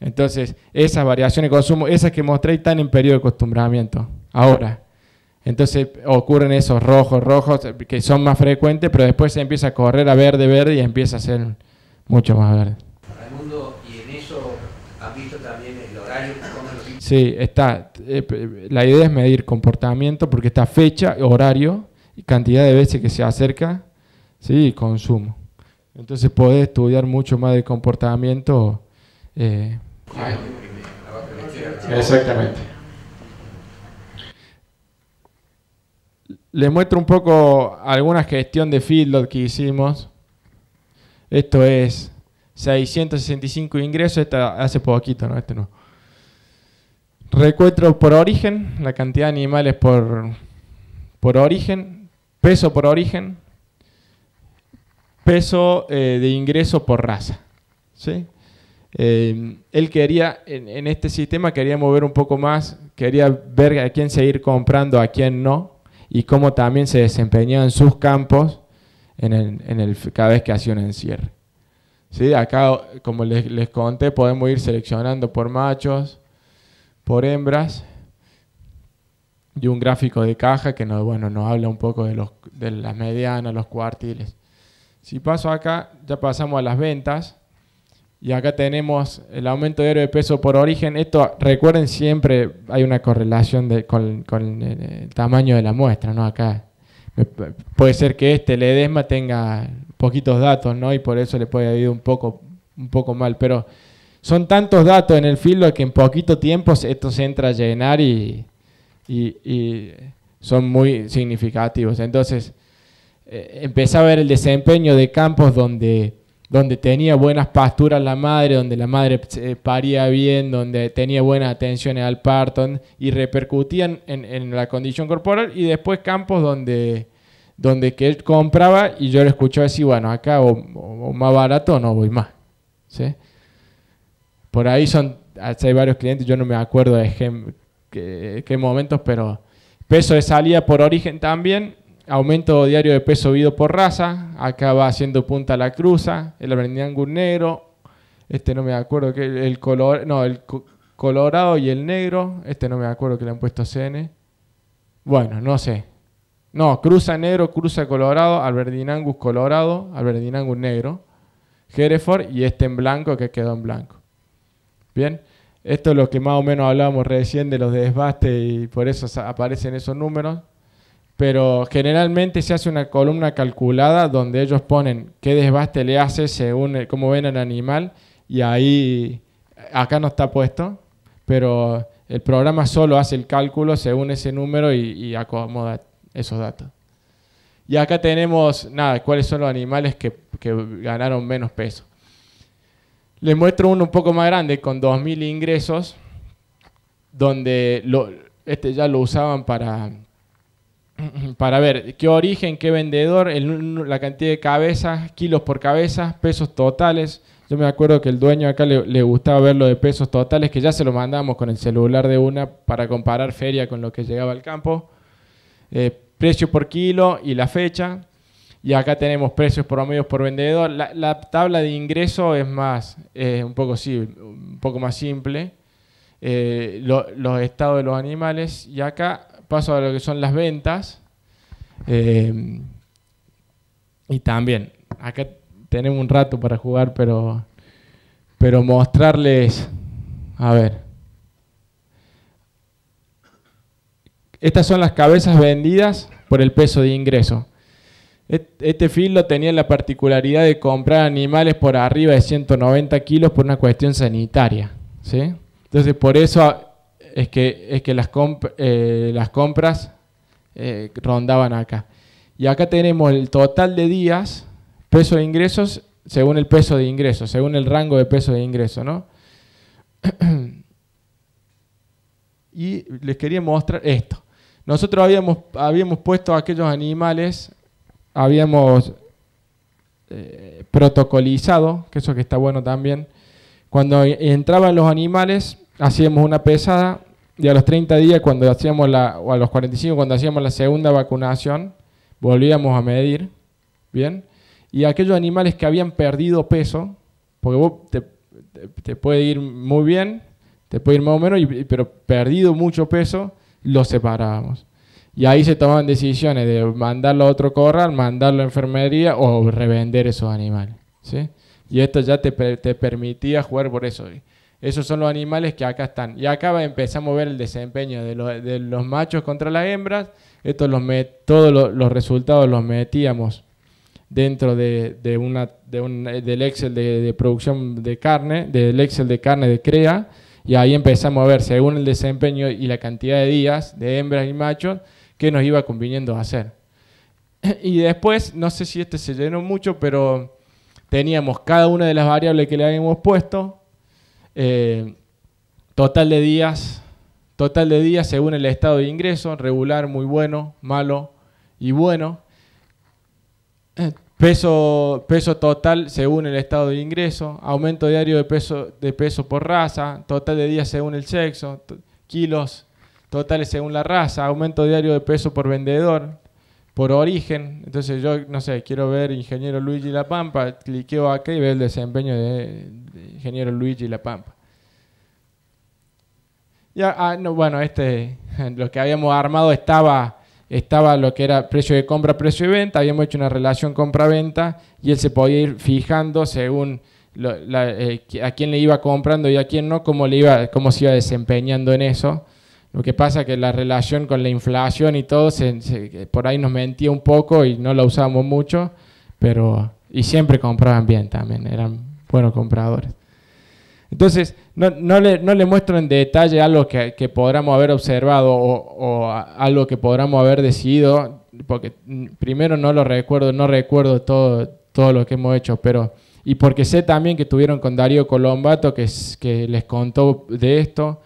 Entonces, esas variaciones de consumo, esas que mostré están en periodo de acostumbramiento. Ahora, entonces ocurren esos rojos, rojos, que son más frecuentes, pero después se empieza a correr a verde, verde y empieza a ser mucho más verde. ¿y en eso has visto también el horario Sí, está. Eh, eh, la idea es medir comportamiento porque está fecha, horario y cantidad de veces que se acerca ¿sí? y consumo. Entonces podés estudiar mucho más de comportamiento. Eh, Exactamente. Les muestro un poco alguna gestión de feedlot que hicimos. Esto es 665 ingresos, esta hace poquito, ¿no? Este no. Recuentro por origen, la cantidad de animales por, por origen, peso por origen, peso eh, de ingreso por raza. Eh, él quería, en, en, este sistema, quería mover un poco más, quería ver a quién seguir comprando, a quién no y cómo también se desempeñaban sus campos en el, cada vez que hacía un encierre. ¿Sí? Acá, como les, conté, podemos ir seleccionando por machos, por hembras, y un gráfico de caja que nos, bueno, nos habla un poco de, los, de las medianas, los cuartiles. Si paso acá, ya pasamos a las ventas. Y acá tenemos el aumento de de peso por origen. Esto, recuerden siempre, hay una correlación con, el, tamaño de la muestra, ¿no? Acá puede ser que este Ledesma tenga poquitos datos, ¿no? Y por eso le puede haber ido un poco, un poco mal. Pero son tantos datos en el filo que en poquito tiempo esto se entra a llenar y, son muy significativos. Entonces, eh, a ver el desempeño de campos donde donde tenía buenas pasturas la madre, donde la madre eh, paría bien, donde tenía buena atención al parto y repercutían en, la condición corporal y después campos donde, donde que él compraba y yo le escuchaba decir, bueno, acá o, más barato no voy más. Por ahí son, hay varios clientes, yo no me acuerdo de qué, qué momentos, pero peso de salida por origen también Aumento diario de peso vido por raza. Acá va haciendo punta la cruza. El alberdinangus negro. Este no me acuerdo que el, color. No, el colorado y el negro. Este no me acuerdo que le han puesto CN. Bueno, no sé. No, cruza negro, cruza colorado, Alberdinangus colorado, Alberdinangus negro, Hereford y este en blanco que quedó en blanco. Bien, esto es lo que más o menos hablábamos recién de los desbastes y por eso aparecen esos números pero generalmente se hace una columna calculada donde ellos ponen qué desbaste le hace según cómo ven al animal y ahí, acá no está puesto, pero el programa solo hace el cálculo según ese número y, acomoda esos datos. Y acá tenemos, nada, cuáles son los animales que, ganaron menos peso. Les muestro uno un poco más grande con 2.000 ingresos, donde lo, este ya lo usaban para para ver qué origen, qué vendedor, la cantidad de cabezas, kilos por cabeza, pesos totales. Yo me acuerdo que el dueño acá le, gustaba ver lo de pesos totales, que ya se lo mandamos con el celular de una para comparar feria con lo que llegaba al campo. Eh, precio por kilo y la fecha. Y acá tenemos precios promedios por vendedor. La, tabla de ingreso es más, un, poco, sí, un poco más simple. Eh, los estados de los animales. Y acá paso a lo que son las ventas. Eh, y también, acá tenemos un rato para jugar, pero, pero mostrarles, a ver, estas son las cabezas vendidas por el peso de ingreso. Este filo tenía la particularidad de comprar animales por arriba de 190 kilos por una cuestión sanitaria. Entonces, por eso es que, es que las, eh, las compras eh, rondaban acá. Y acá tenemos el total de días, peso de ingresos, según el peso de ingresos, según el rango de peso de ingresos, ¿no? [CLEARS THROAT] y les quería mostrar esto. Nosotros habíamos, habíamos puesto aquellos animales, habíamos eh, protocolizado, que eso que está bueno también, cuando entraban los animales, hacíamos una pesada y a los 30 días cuando hacíamos la, o a los 45 cuando hacíamos la segunda vacunación, volvíamos a medir, ¿bien? Y aquellos animales que habían perdido peso, porque vos te, puede ir muy bien, te puede ir más o menos, pero perdido mucho peso, los separábamos. Y ahí se tomaban decisiones de mandarlo a otro corral, mandarlo a enfermería o revender esos animales, ¿sí? Y esto ya te, te permitía jugar por eso. Esos son los animales que acá están. Y acá empezamos a ver el desempeño de, los machos contra las hembras. Esto los todos los, resultados los metíamos dentro de, una, del Excel de, producción de carne, del Excel de carne de CREA, y ahí empezamos a ver, según el desempeño y la cantidad de días de hembras y machos, qué nos iba conviniendo hacer. [CLEARS THROAT] Y después, no sé si este se llenó mucho, pero teníamos cada una de las variables que le habíamos puesto, eh, total de días, total de días según el estado de ingreso, regular, muy bueno, malo y bueno. [CLEARS THROAT] peso, peso total según el estado de ingreso, aumento diario de peso, de peso por raza, total de días según el sexo, kilos totales según la raza, aumento diario de peso por vendedor, por origen. Entonces yo, no sé, quiero ver Ingeniero Luigi La Pampa, cliqueo acá y veo el desempeño de, Ingeniero Luigi La Pampa. Ya, ah, bueno, este, [LAUGHS] lo que habíamos armado estaba, estaba lo que era precio de compra, precio de venta, habíamos hecho una relación compra-venta y él se podía ir fijando según eh, a quién le iba comprando y a quién no, cómo, le iba, cómo se iba desempeñando en eso. Lo que pasa es que la relación con la inflación y todo, se, por ahí nos mentía un poco y no la usamos mucho, pero y siempre compraban bien también, eran buenos compradores. Entonces, no, no, le, no le, muestro en detalle algo que, que haber observado o, o algo que podríamos haber decidido, porque mm, primero no lo recuerdo, no recuerdo todo, todo lo que hemos hecho, pero y porque sé también que estuvieron con Darío Colombato, que, que les contó de esto,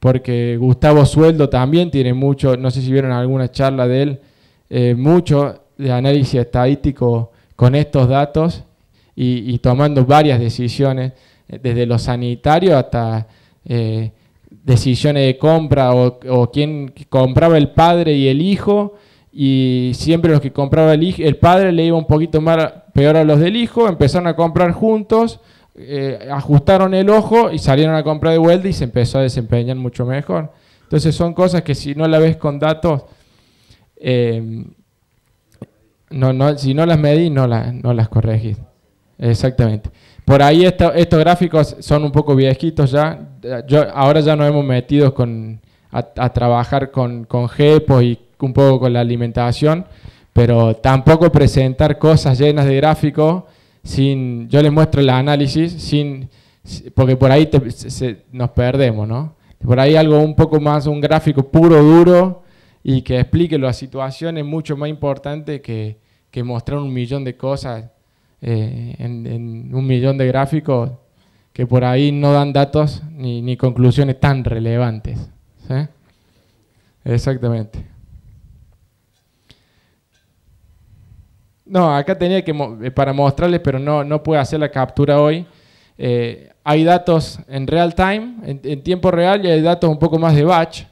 porque Gustavo Sueldo también tiene mucho, no sé si vieron alguna charla de él, eh, mucho de análisis estadístico con estos datos y, tomando varias decisiones, eh, desde lo sanitario hasta eh, decisiones de compra o, quien quién compraba el padre y el hijo, y siempre los que compraba el, el padre le iba un poquito más, peor a los del hijo, empezaron a comprar juntos eh, ajustaron el ojo y salieron a compra de vuelta y se empezó a desempeñar mucho mejor. Entonces son cosas que si no la ves con datos, eh, si no las medís, no, las corregís. Exactamente. Por ahí estos gráficos son un poco viejitos ya. ahora ya nos hemos metido a, trabajar con, con GEPO y un poco con la alimentación, pero tampoco presentar cosas llenas de gráficos sin, yo les muestro el análisis, sin, porque por ahí nos perdemos, ¿no? Por ahí algo un poco más, un gráfico puro, duro, y que explique las situaciones mucho más importante que, mostrar un millón de cosas eh, en, un millón de gráficos que por ahí no dan datos ni, ni conclusiones tan relevantes. Exactamente. No, acá tenía que, eh, para mostrarles, pero no, no hacer la captura hoy. Eh, hay datos en real time, en, tiempo real, y hay datos un poco más de batch.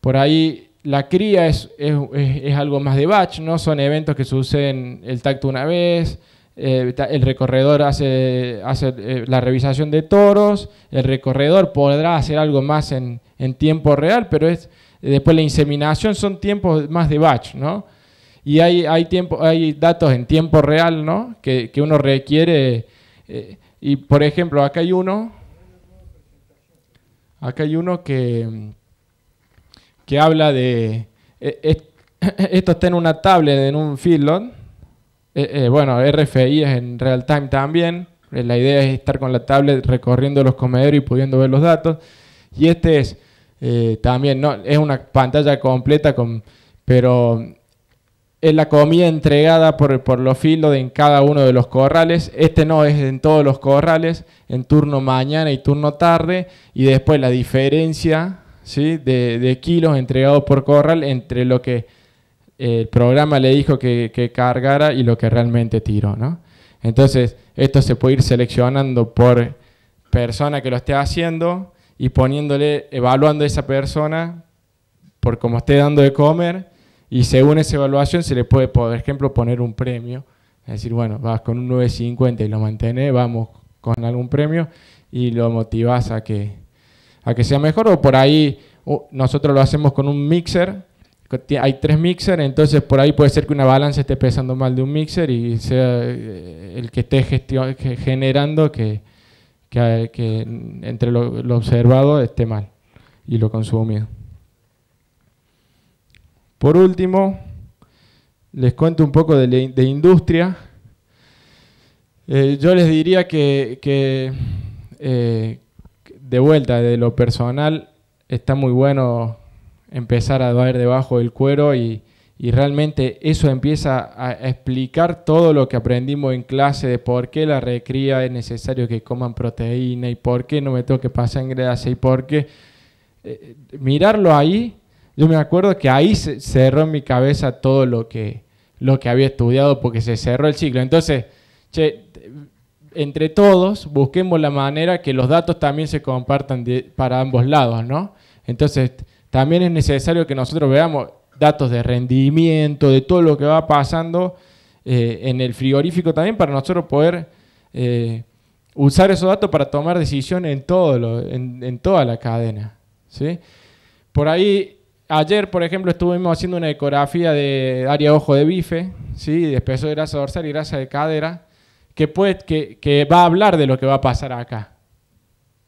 Por ahí la cría es, algo más de batch, ¿no? Son eventos que suceden el tacto una vez, eh, el recorredor hace, la revisación de toros, el recorredor podrá hacer algo más en, en tiempo real, pero es, después la inseminación son tiempos más de batch, ¿no? Y hay, tiempo, hay datos en tiempo real, ¿no? Que, uno requiere. Eh, y por ejemplo, acá hay uno. Acá hay uno que, que habla de. Eh, [COUGHS] esto está en una tablet, en un feedlot. Eh, bueno, RFI es en real time también. La idea es estar con la tablet recorriendo los comedores y pudiendo ver los datos. Y este es también, ¿no? Es una pantalla completa, con, pero es la comida entregada por, por los filos en cada uno de los corrales. Este no es en todos los corrales, en turno mañana y turno tarde. Y después la diferencia ¿sí? de, kilos entregados por corral entre lo que el programa le dijo que, que cargara y lo que realmente tiró. ¿no? Entonces, esto se puede ir seleccionando por persona que lo esté haciendo y poniéndole, evaluando a esa persona por cómo esté dando de comer y según esa evaluación se le puede, por ejemplo, poner un premio. Es decir, bueno, vas con un 9.50 y lo mantienes, vamos con algún premio y lo motivas a que, que sea mejor. O por ahí nosotros lo hacemos con un mixer, hay tres mixers, entonces por ahí puede ser que una balanza esté pesando mal de un mixer y sea eh, el que esté generando que, entre lo observado esté mal y lo consumido. Por último, les cuento un poco de, de industria. Eh, yo les diría que, eh, de vuelta, de lo personal, está muy bueno empezar a ver debajo del cuero y, realmente eso empieza a explicar todo lo que aprendimos en clase de por qué la recría es necesario que coman proteína y por qué no me tengo que pasar en grasa y por qué eh, mirarlo ahí yo me acuerdo que ahí se cerró en mi cabeza todo lo que, lo que había estudiado porque se cerró el ciclo. Entonces, entre todos busquemos la manera que los datos también se compartan para ambos lados, ¿no? Entonces, también es necesario que nosotros veamos datos de rendimiento, de todo lo que va pasando eh, en el frigorífico también para nosotros poder eh, usar esos datos para tomar decisiones en, todo lo, en, toda la cadena, Por ahí Ayer, por ejemplo, estuvimos haciendo una ecografía de área ojo de bife, ¿sí? de espesor de grasa dorsal y grasa de cadera, que, que, va a hablar de lo que va a pasar acá.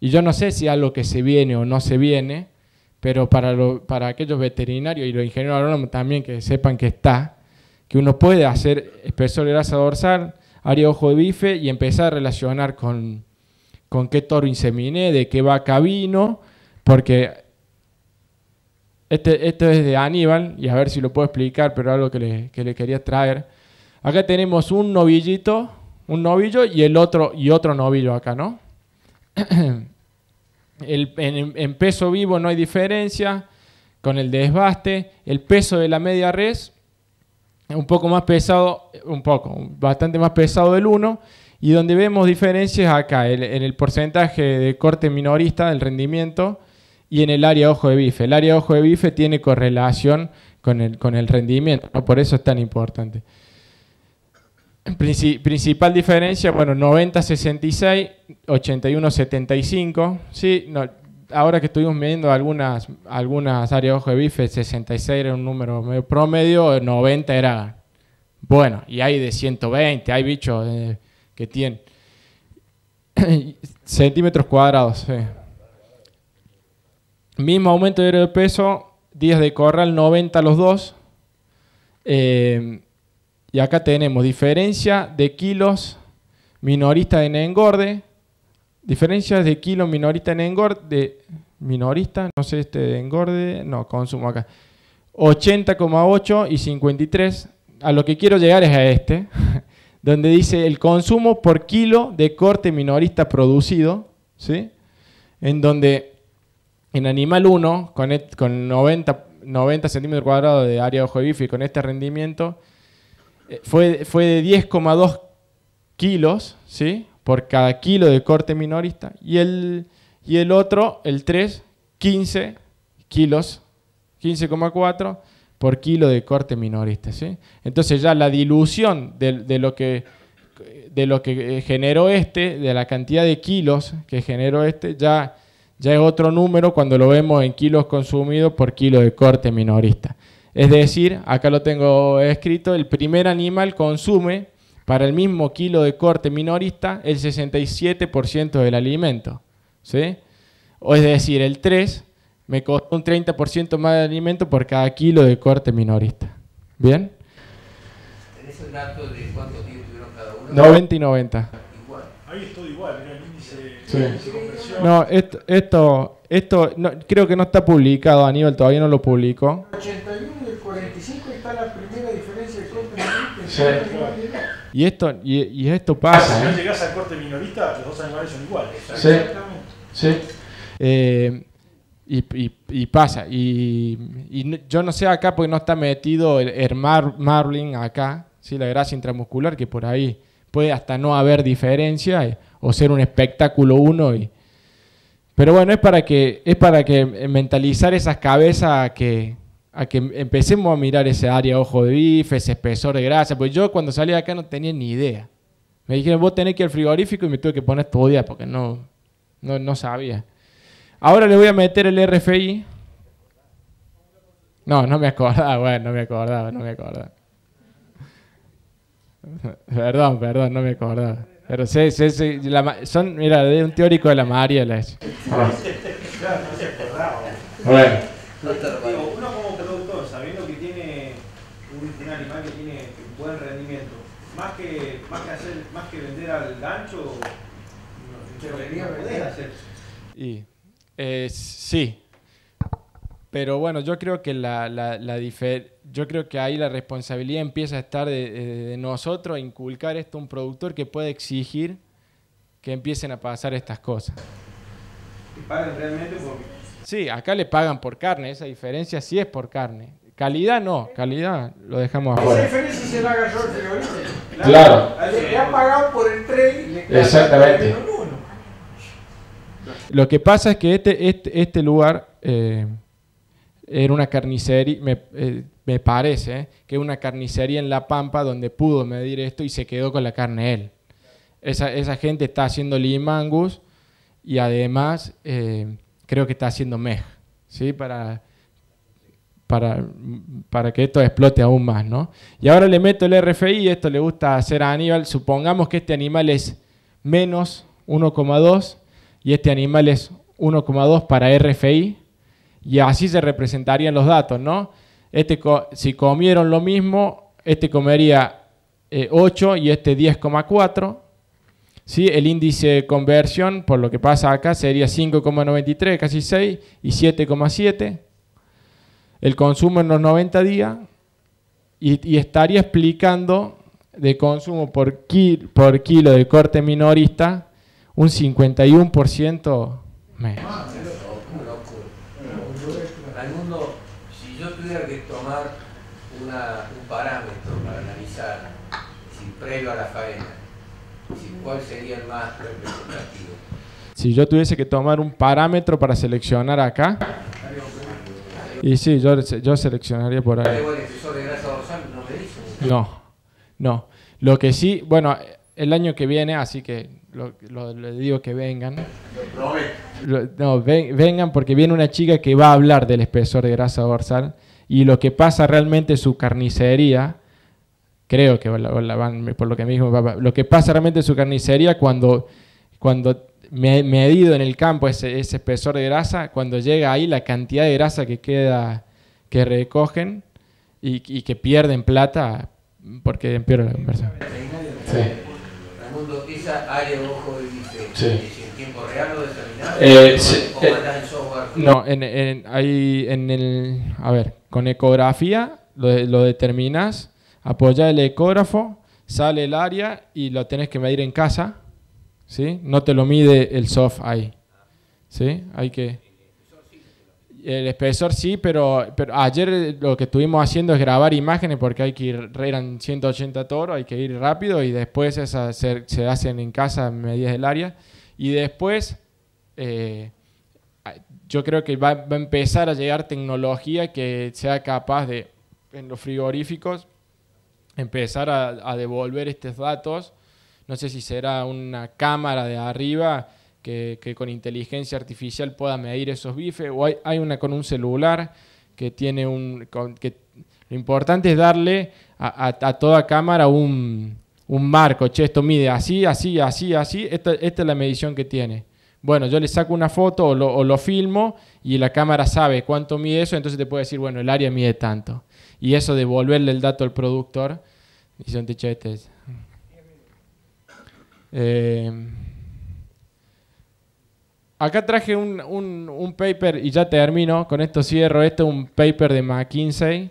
Y yo no sé si algo que se viene o no se viene, pero para, para aquellos veterinarios y los ingenieros agrónomos también que sepan que está, que uno puede hacer espesor de grasa dorsal, área ojo de bife y empezar a relacionar con, con qué toro inseminé, de qué vaca vino, porque este, esto es de Aníbal, y a ver si lo puedo explicar, pero algo que le, quería traer. Acá tenemos un novillito, un novillo y el otro, y otro novillo acá, ¿no? [CLEARS THROAT] el, en, peso vivo no hay diferencia con el desbaste. El peso de la media res es un poco más pesado, un poco, bastante más pesado del 1. Y donde vemos diferencias acá, en el porcentaje de corte minorista del rendimiento y en el área ojo de bife. El área ojo de bife tiene correlación con el, con el rendimiento, por eso es tan importante. principal diferencia, bueno, 90-66, 81-75, ¿sí? No, ahora que estuvimos midiendo algunas, algunas áreas ojo de bife, 66 era un número promedio, 90 era bueno, y hay de 120, hay bichos eh, que tienen [COUGHS] centímetros cuadrados. ¿sí? Mismo aumento de peso, días de corral 90 los dos. Eh, y acá tenemos diferencia de kilos minorista en engorde, Diferencia de kilos minorista en engorde, minorista, no sé este de engorde, no, consumo acá. 80,8 y 53. A lo que quiero llegar es a este, [LAUGHS] donde dice el consumo por kilo de corte minorista producido, ¿sí? En donde en Animal 1, con, 90, centímetros cuadrados de área ojo de bife y con este rendimiento, eh, fue, fue de 10,2 kilos ¿sí? por cada kilo de corte minorista. Y el, y el otro, el 3, 15 kilos, 15,4 por kilo de corte minorista. Entonces ya la dilución lo que, de lo que generó este, de la cantidad de kilos que generó este, ya ya es otro número cuando lo vemos en kilos consumidos por kilo de corte minorista. Es decir, acá lo tengo escrito, el primer animal consume para el mismo kilo de corte minorista el 67% del alimento. O es decir, el 3 me costó un 30% más de alimento por cada kilo de corte minorista. ¿Bien? ¿Tenés el dato de cuánto tiempo tuvieron cada uno? 90 y 90. Igual. Ahí estoy igual, mirá. No, esto, esto, esto no, creo que no está publicado, Aníbal todavía no lo publicó. 81 y 45 está la primera diferencia de corte minorista. Sí. Y esto, y, y esto pasa. Si no ¿eh? llegas al corte minorista, los dos animales son iguales. Sí. sí. Eh, y, y, y, pasa. Y, y, yo no sé acá porque no está metido el, Marlin acá, la grasa intramuscular, que por ahí puede hasta no haber diferencia eh, o ser un espectáculo uno. Y... Pero bueno, es para que, es para que eh, mentalizar esas cabezas a que, a que empecemos a mirar ese área ojo de bife, ese espesor de grasa, pues yo cuando salí de acá no tenía ni idea. Me dijeron, vos tenés que ir al frigorífico y me tuve que poner a estudiar porque no, no, no sabía. Ahora le voy a meter el RFI. No, no me acordaba, [LAUGHS] bueno, no me acordaba, no me acordaba. [LAUGHS] Perdón, perdón, no me acordaba. Pero sí, sí, sí. son, mira, de un teórico de la María la se acordaba [LAUGHS] Bueno. Uno como productor, sabiendo que tiene un, animal que tiene buen rendimiento, más que, más que, hacer, más que vender al gancho, hacer. Y, eh, sí. Pero bueno, yo creo que la, la, la diferencia yo creo que ahí la responsabilidad empieza a estar de, nosotros, a inculcar esto a un productor que puede exigir que empiecen a pasar estas cosas. Y pagan realmente por... Sí, acá le pagan por carne, esa diferencia sí es por carne. Calidad no, calidad lo dejamos afuera. Esa diferencia se la agarró el Claro. Le han pagado por el tren. Exactamente. Lo que pasa es que este, este, este lugar... Eh, era una carnicería, eh, me, parece, que una carnicería en La Pampa donde pudo medir esto y se quedó con la carne él. Esa, gente está haciendo limangus y además eh, creo que está haciendo MEG ¿sí? Para, para, que esto explote aún más, Y ahora le meto el RFI, esto le gusta hacer a Aníbal, supongamos que este animal es menos 1,2 y este animal es 1,2 para RFI, y así se representarían los datos, ¿no? Este si comieron lo mismo, este comería 8 eh, y este 10,4. ¿sí? El índice de conversión, por lo que pasa acá, sería 5,93, casi 6, y 7,7. El consumo en los 90 días. Y, estaría explicando de consumo por, por kilo de corte minorista un 51% menos. Ah, un parámetro para analizar, si a la faena, cuál sería el más representativo. Si yo tuviese que tomar un parámetro para seleccionar acá, y sí, yo, yo seleccionaría por ahí. No, no. Lo que sí, bueno, el año que viene, así que lo, le digo que vengan. no, vengan porque viene una chica que va a hablar del espesor de grasa dorsal y lo que pasa realmente su carnicería, creo que, por lo que me dijo lo que pasa realmente su carnicería cuando, cuando medido en el campo ese, espesor de grasa, cuando llega ahí la cantidad de grasa que queda, que recogen y, que pierden plata porque empeora la conversación. Sí. Raimundo área ojo dice, eh, ¿en tiempo real determinado? Eh, eh, software? No, en, ahí en el, a ver, con ecografía lo, lo determinas, apoya el ecógrafo, sale el área y lo tenés que medir en casa. ¿sí? No te lo mide el soft ahí. ¿sí? Hay que... El espesor sí, pero, pero ayer lo que estuvimos haciendo es grabar imágenes porque hay que ir, eran 180 toros, hay que ir rápido y después se, se, hacen en casa medidas del área. Y después eh, yo creo que va, a empezar a llegar tecnología que sea capaz de, en los frigoríficos, empezar a, devolver estos datos. No sé si será una cámara de arriba que, con inteligencia artificial pueda medir esos bifes, o hay, una con un celular que tiene un... que, lo importante es darle a, toda cámara un, marco, che, esto mide así, así, así, así, esta es la medición que tiene bueno, yo le saco una foto o lo, filmo y la cámara sabe cuánto mide eso, entonces te puede decir, bueno, el área mide tanto. Y eso devolverle el dato al productor. son tichetes. Este, mm". eh, acá traje un, paper, y ya termino, con esto cierro, Este es un paper de McKinsey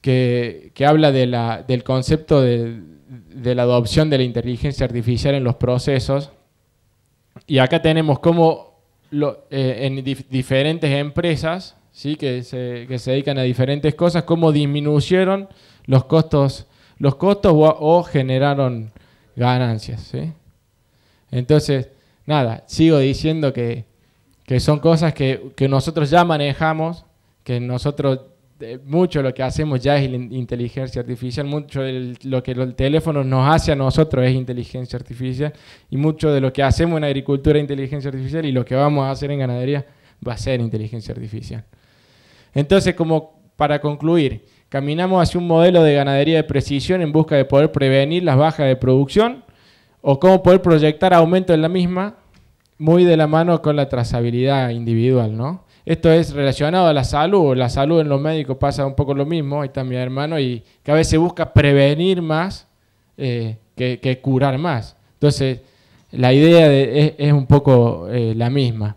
que, habla del concepto de, de la adopción de la inteligencia artificial en los procesos y acá tenemos como eh, en diferentes empresas ¿sí? que, se, dedican a diferentes cosas, cómo disminuyeron los costos, los costos o, generaron ganancias. Entonces, nada, sigo diciendo que, son cosas que, que nosotros ya manejamos, que nosotros mucho de lo que hacemos ya es inteligencia artificial, mucho de lo que el teléfono nos hace a nosotros es inteligencia artificial y mucho de lo que hacemos en agricultura es inteligencia artificial y lo que vamos a hacer en ganadería va a ser inteligencia artificial. Entonces, como para concluir, caminamos hacia un modelo de ganadería de precisión en busca de poder prevenir las bajas de producción o cómo poder proyectar aumento en la misma muy de la mano con la trazabilidad individual, ¿no? Esto es relacionado a la salud. La salud en los médicos pasa un poco lo mismo. Ahí está mi hermano. Y que a veces busca prevenir más eh, que, curar más. Entonces, la idea es, un poco eh, la misma.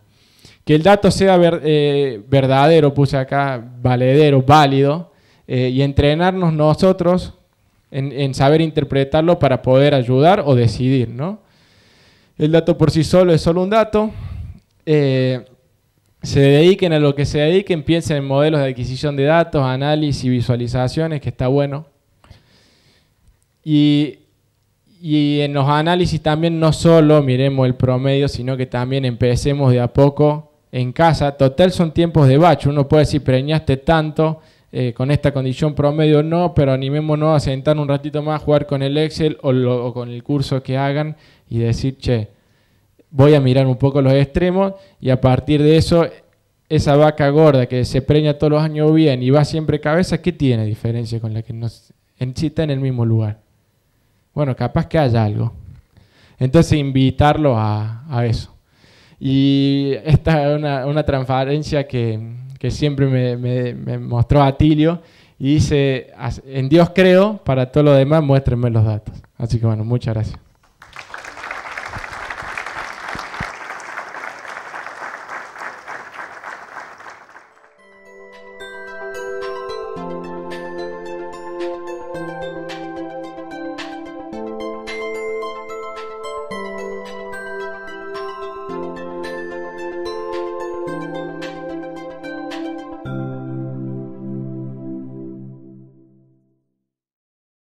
Que el dato sea eh, verdadero, puse acá, valedero, válido. y entrenarnos nosotros en, saber interpretarlo para poder ayudar o decidir, ¿no? El dato por sí solo es solo un dato se dediquen a lo que se dediquen, piensen en modelos de adquisición de datos, análisis, visualizaciones, que está bueno. Y, en los análisis también no solo miremos el promedio, sino que también empecemos de a poco en casa. Total son tiempos de bacho, uno puede decir preñaste tanto eh, con esta condición promedio, no, pero animémonos a sentar un ratito más, a jugar con el Excel o con el curso que hagan y decir, che, voy a mirar un poco los extremos y a partir de eso, esa vaca gorda que se preña todos los años bien y va siempre cabeza, ¿qué tiene diferencia con la que nos enchita en el mismo lugar? Bueno, capaz que haya algo. Entonces, invitarlo a, eso. Y esta es una, una transparencia que, siempre me, me, me, mostró Atilio y dice, en Dios creo, para todo lo demás muéstrenme los datos. Así que bueno, muchas gracias.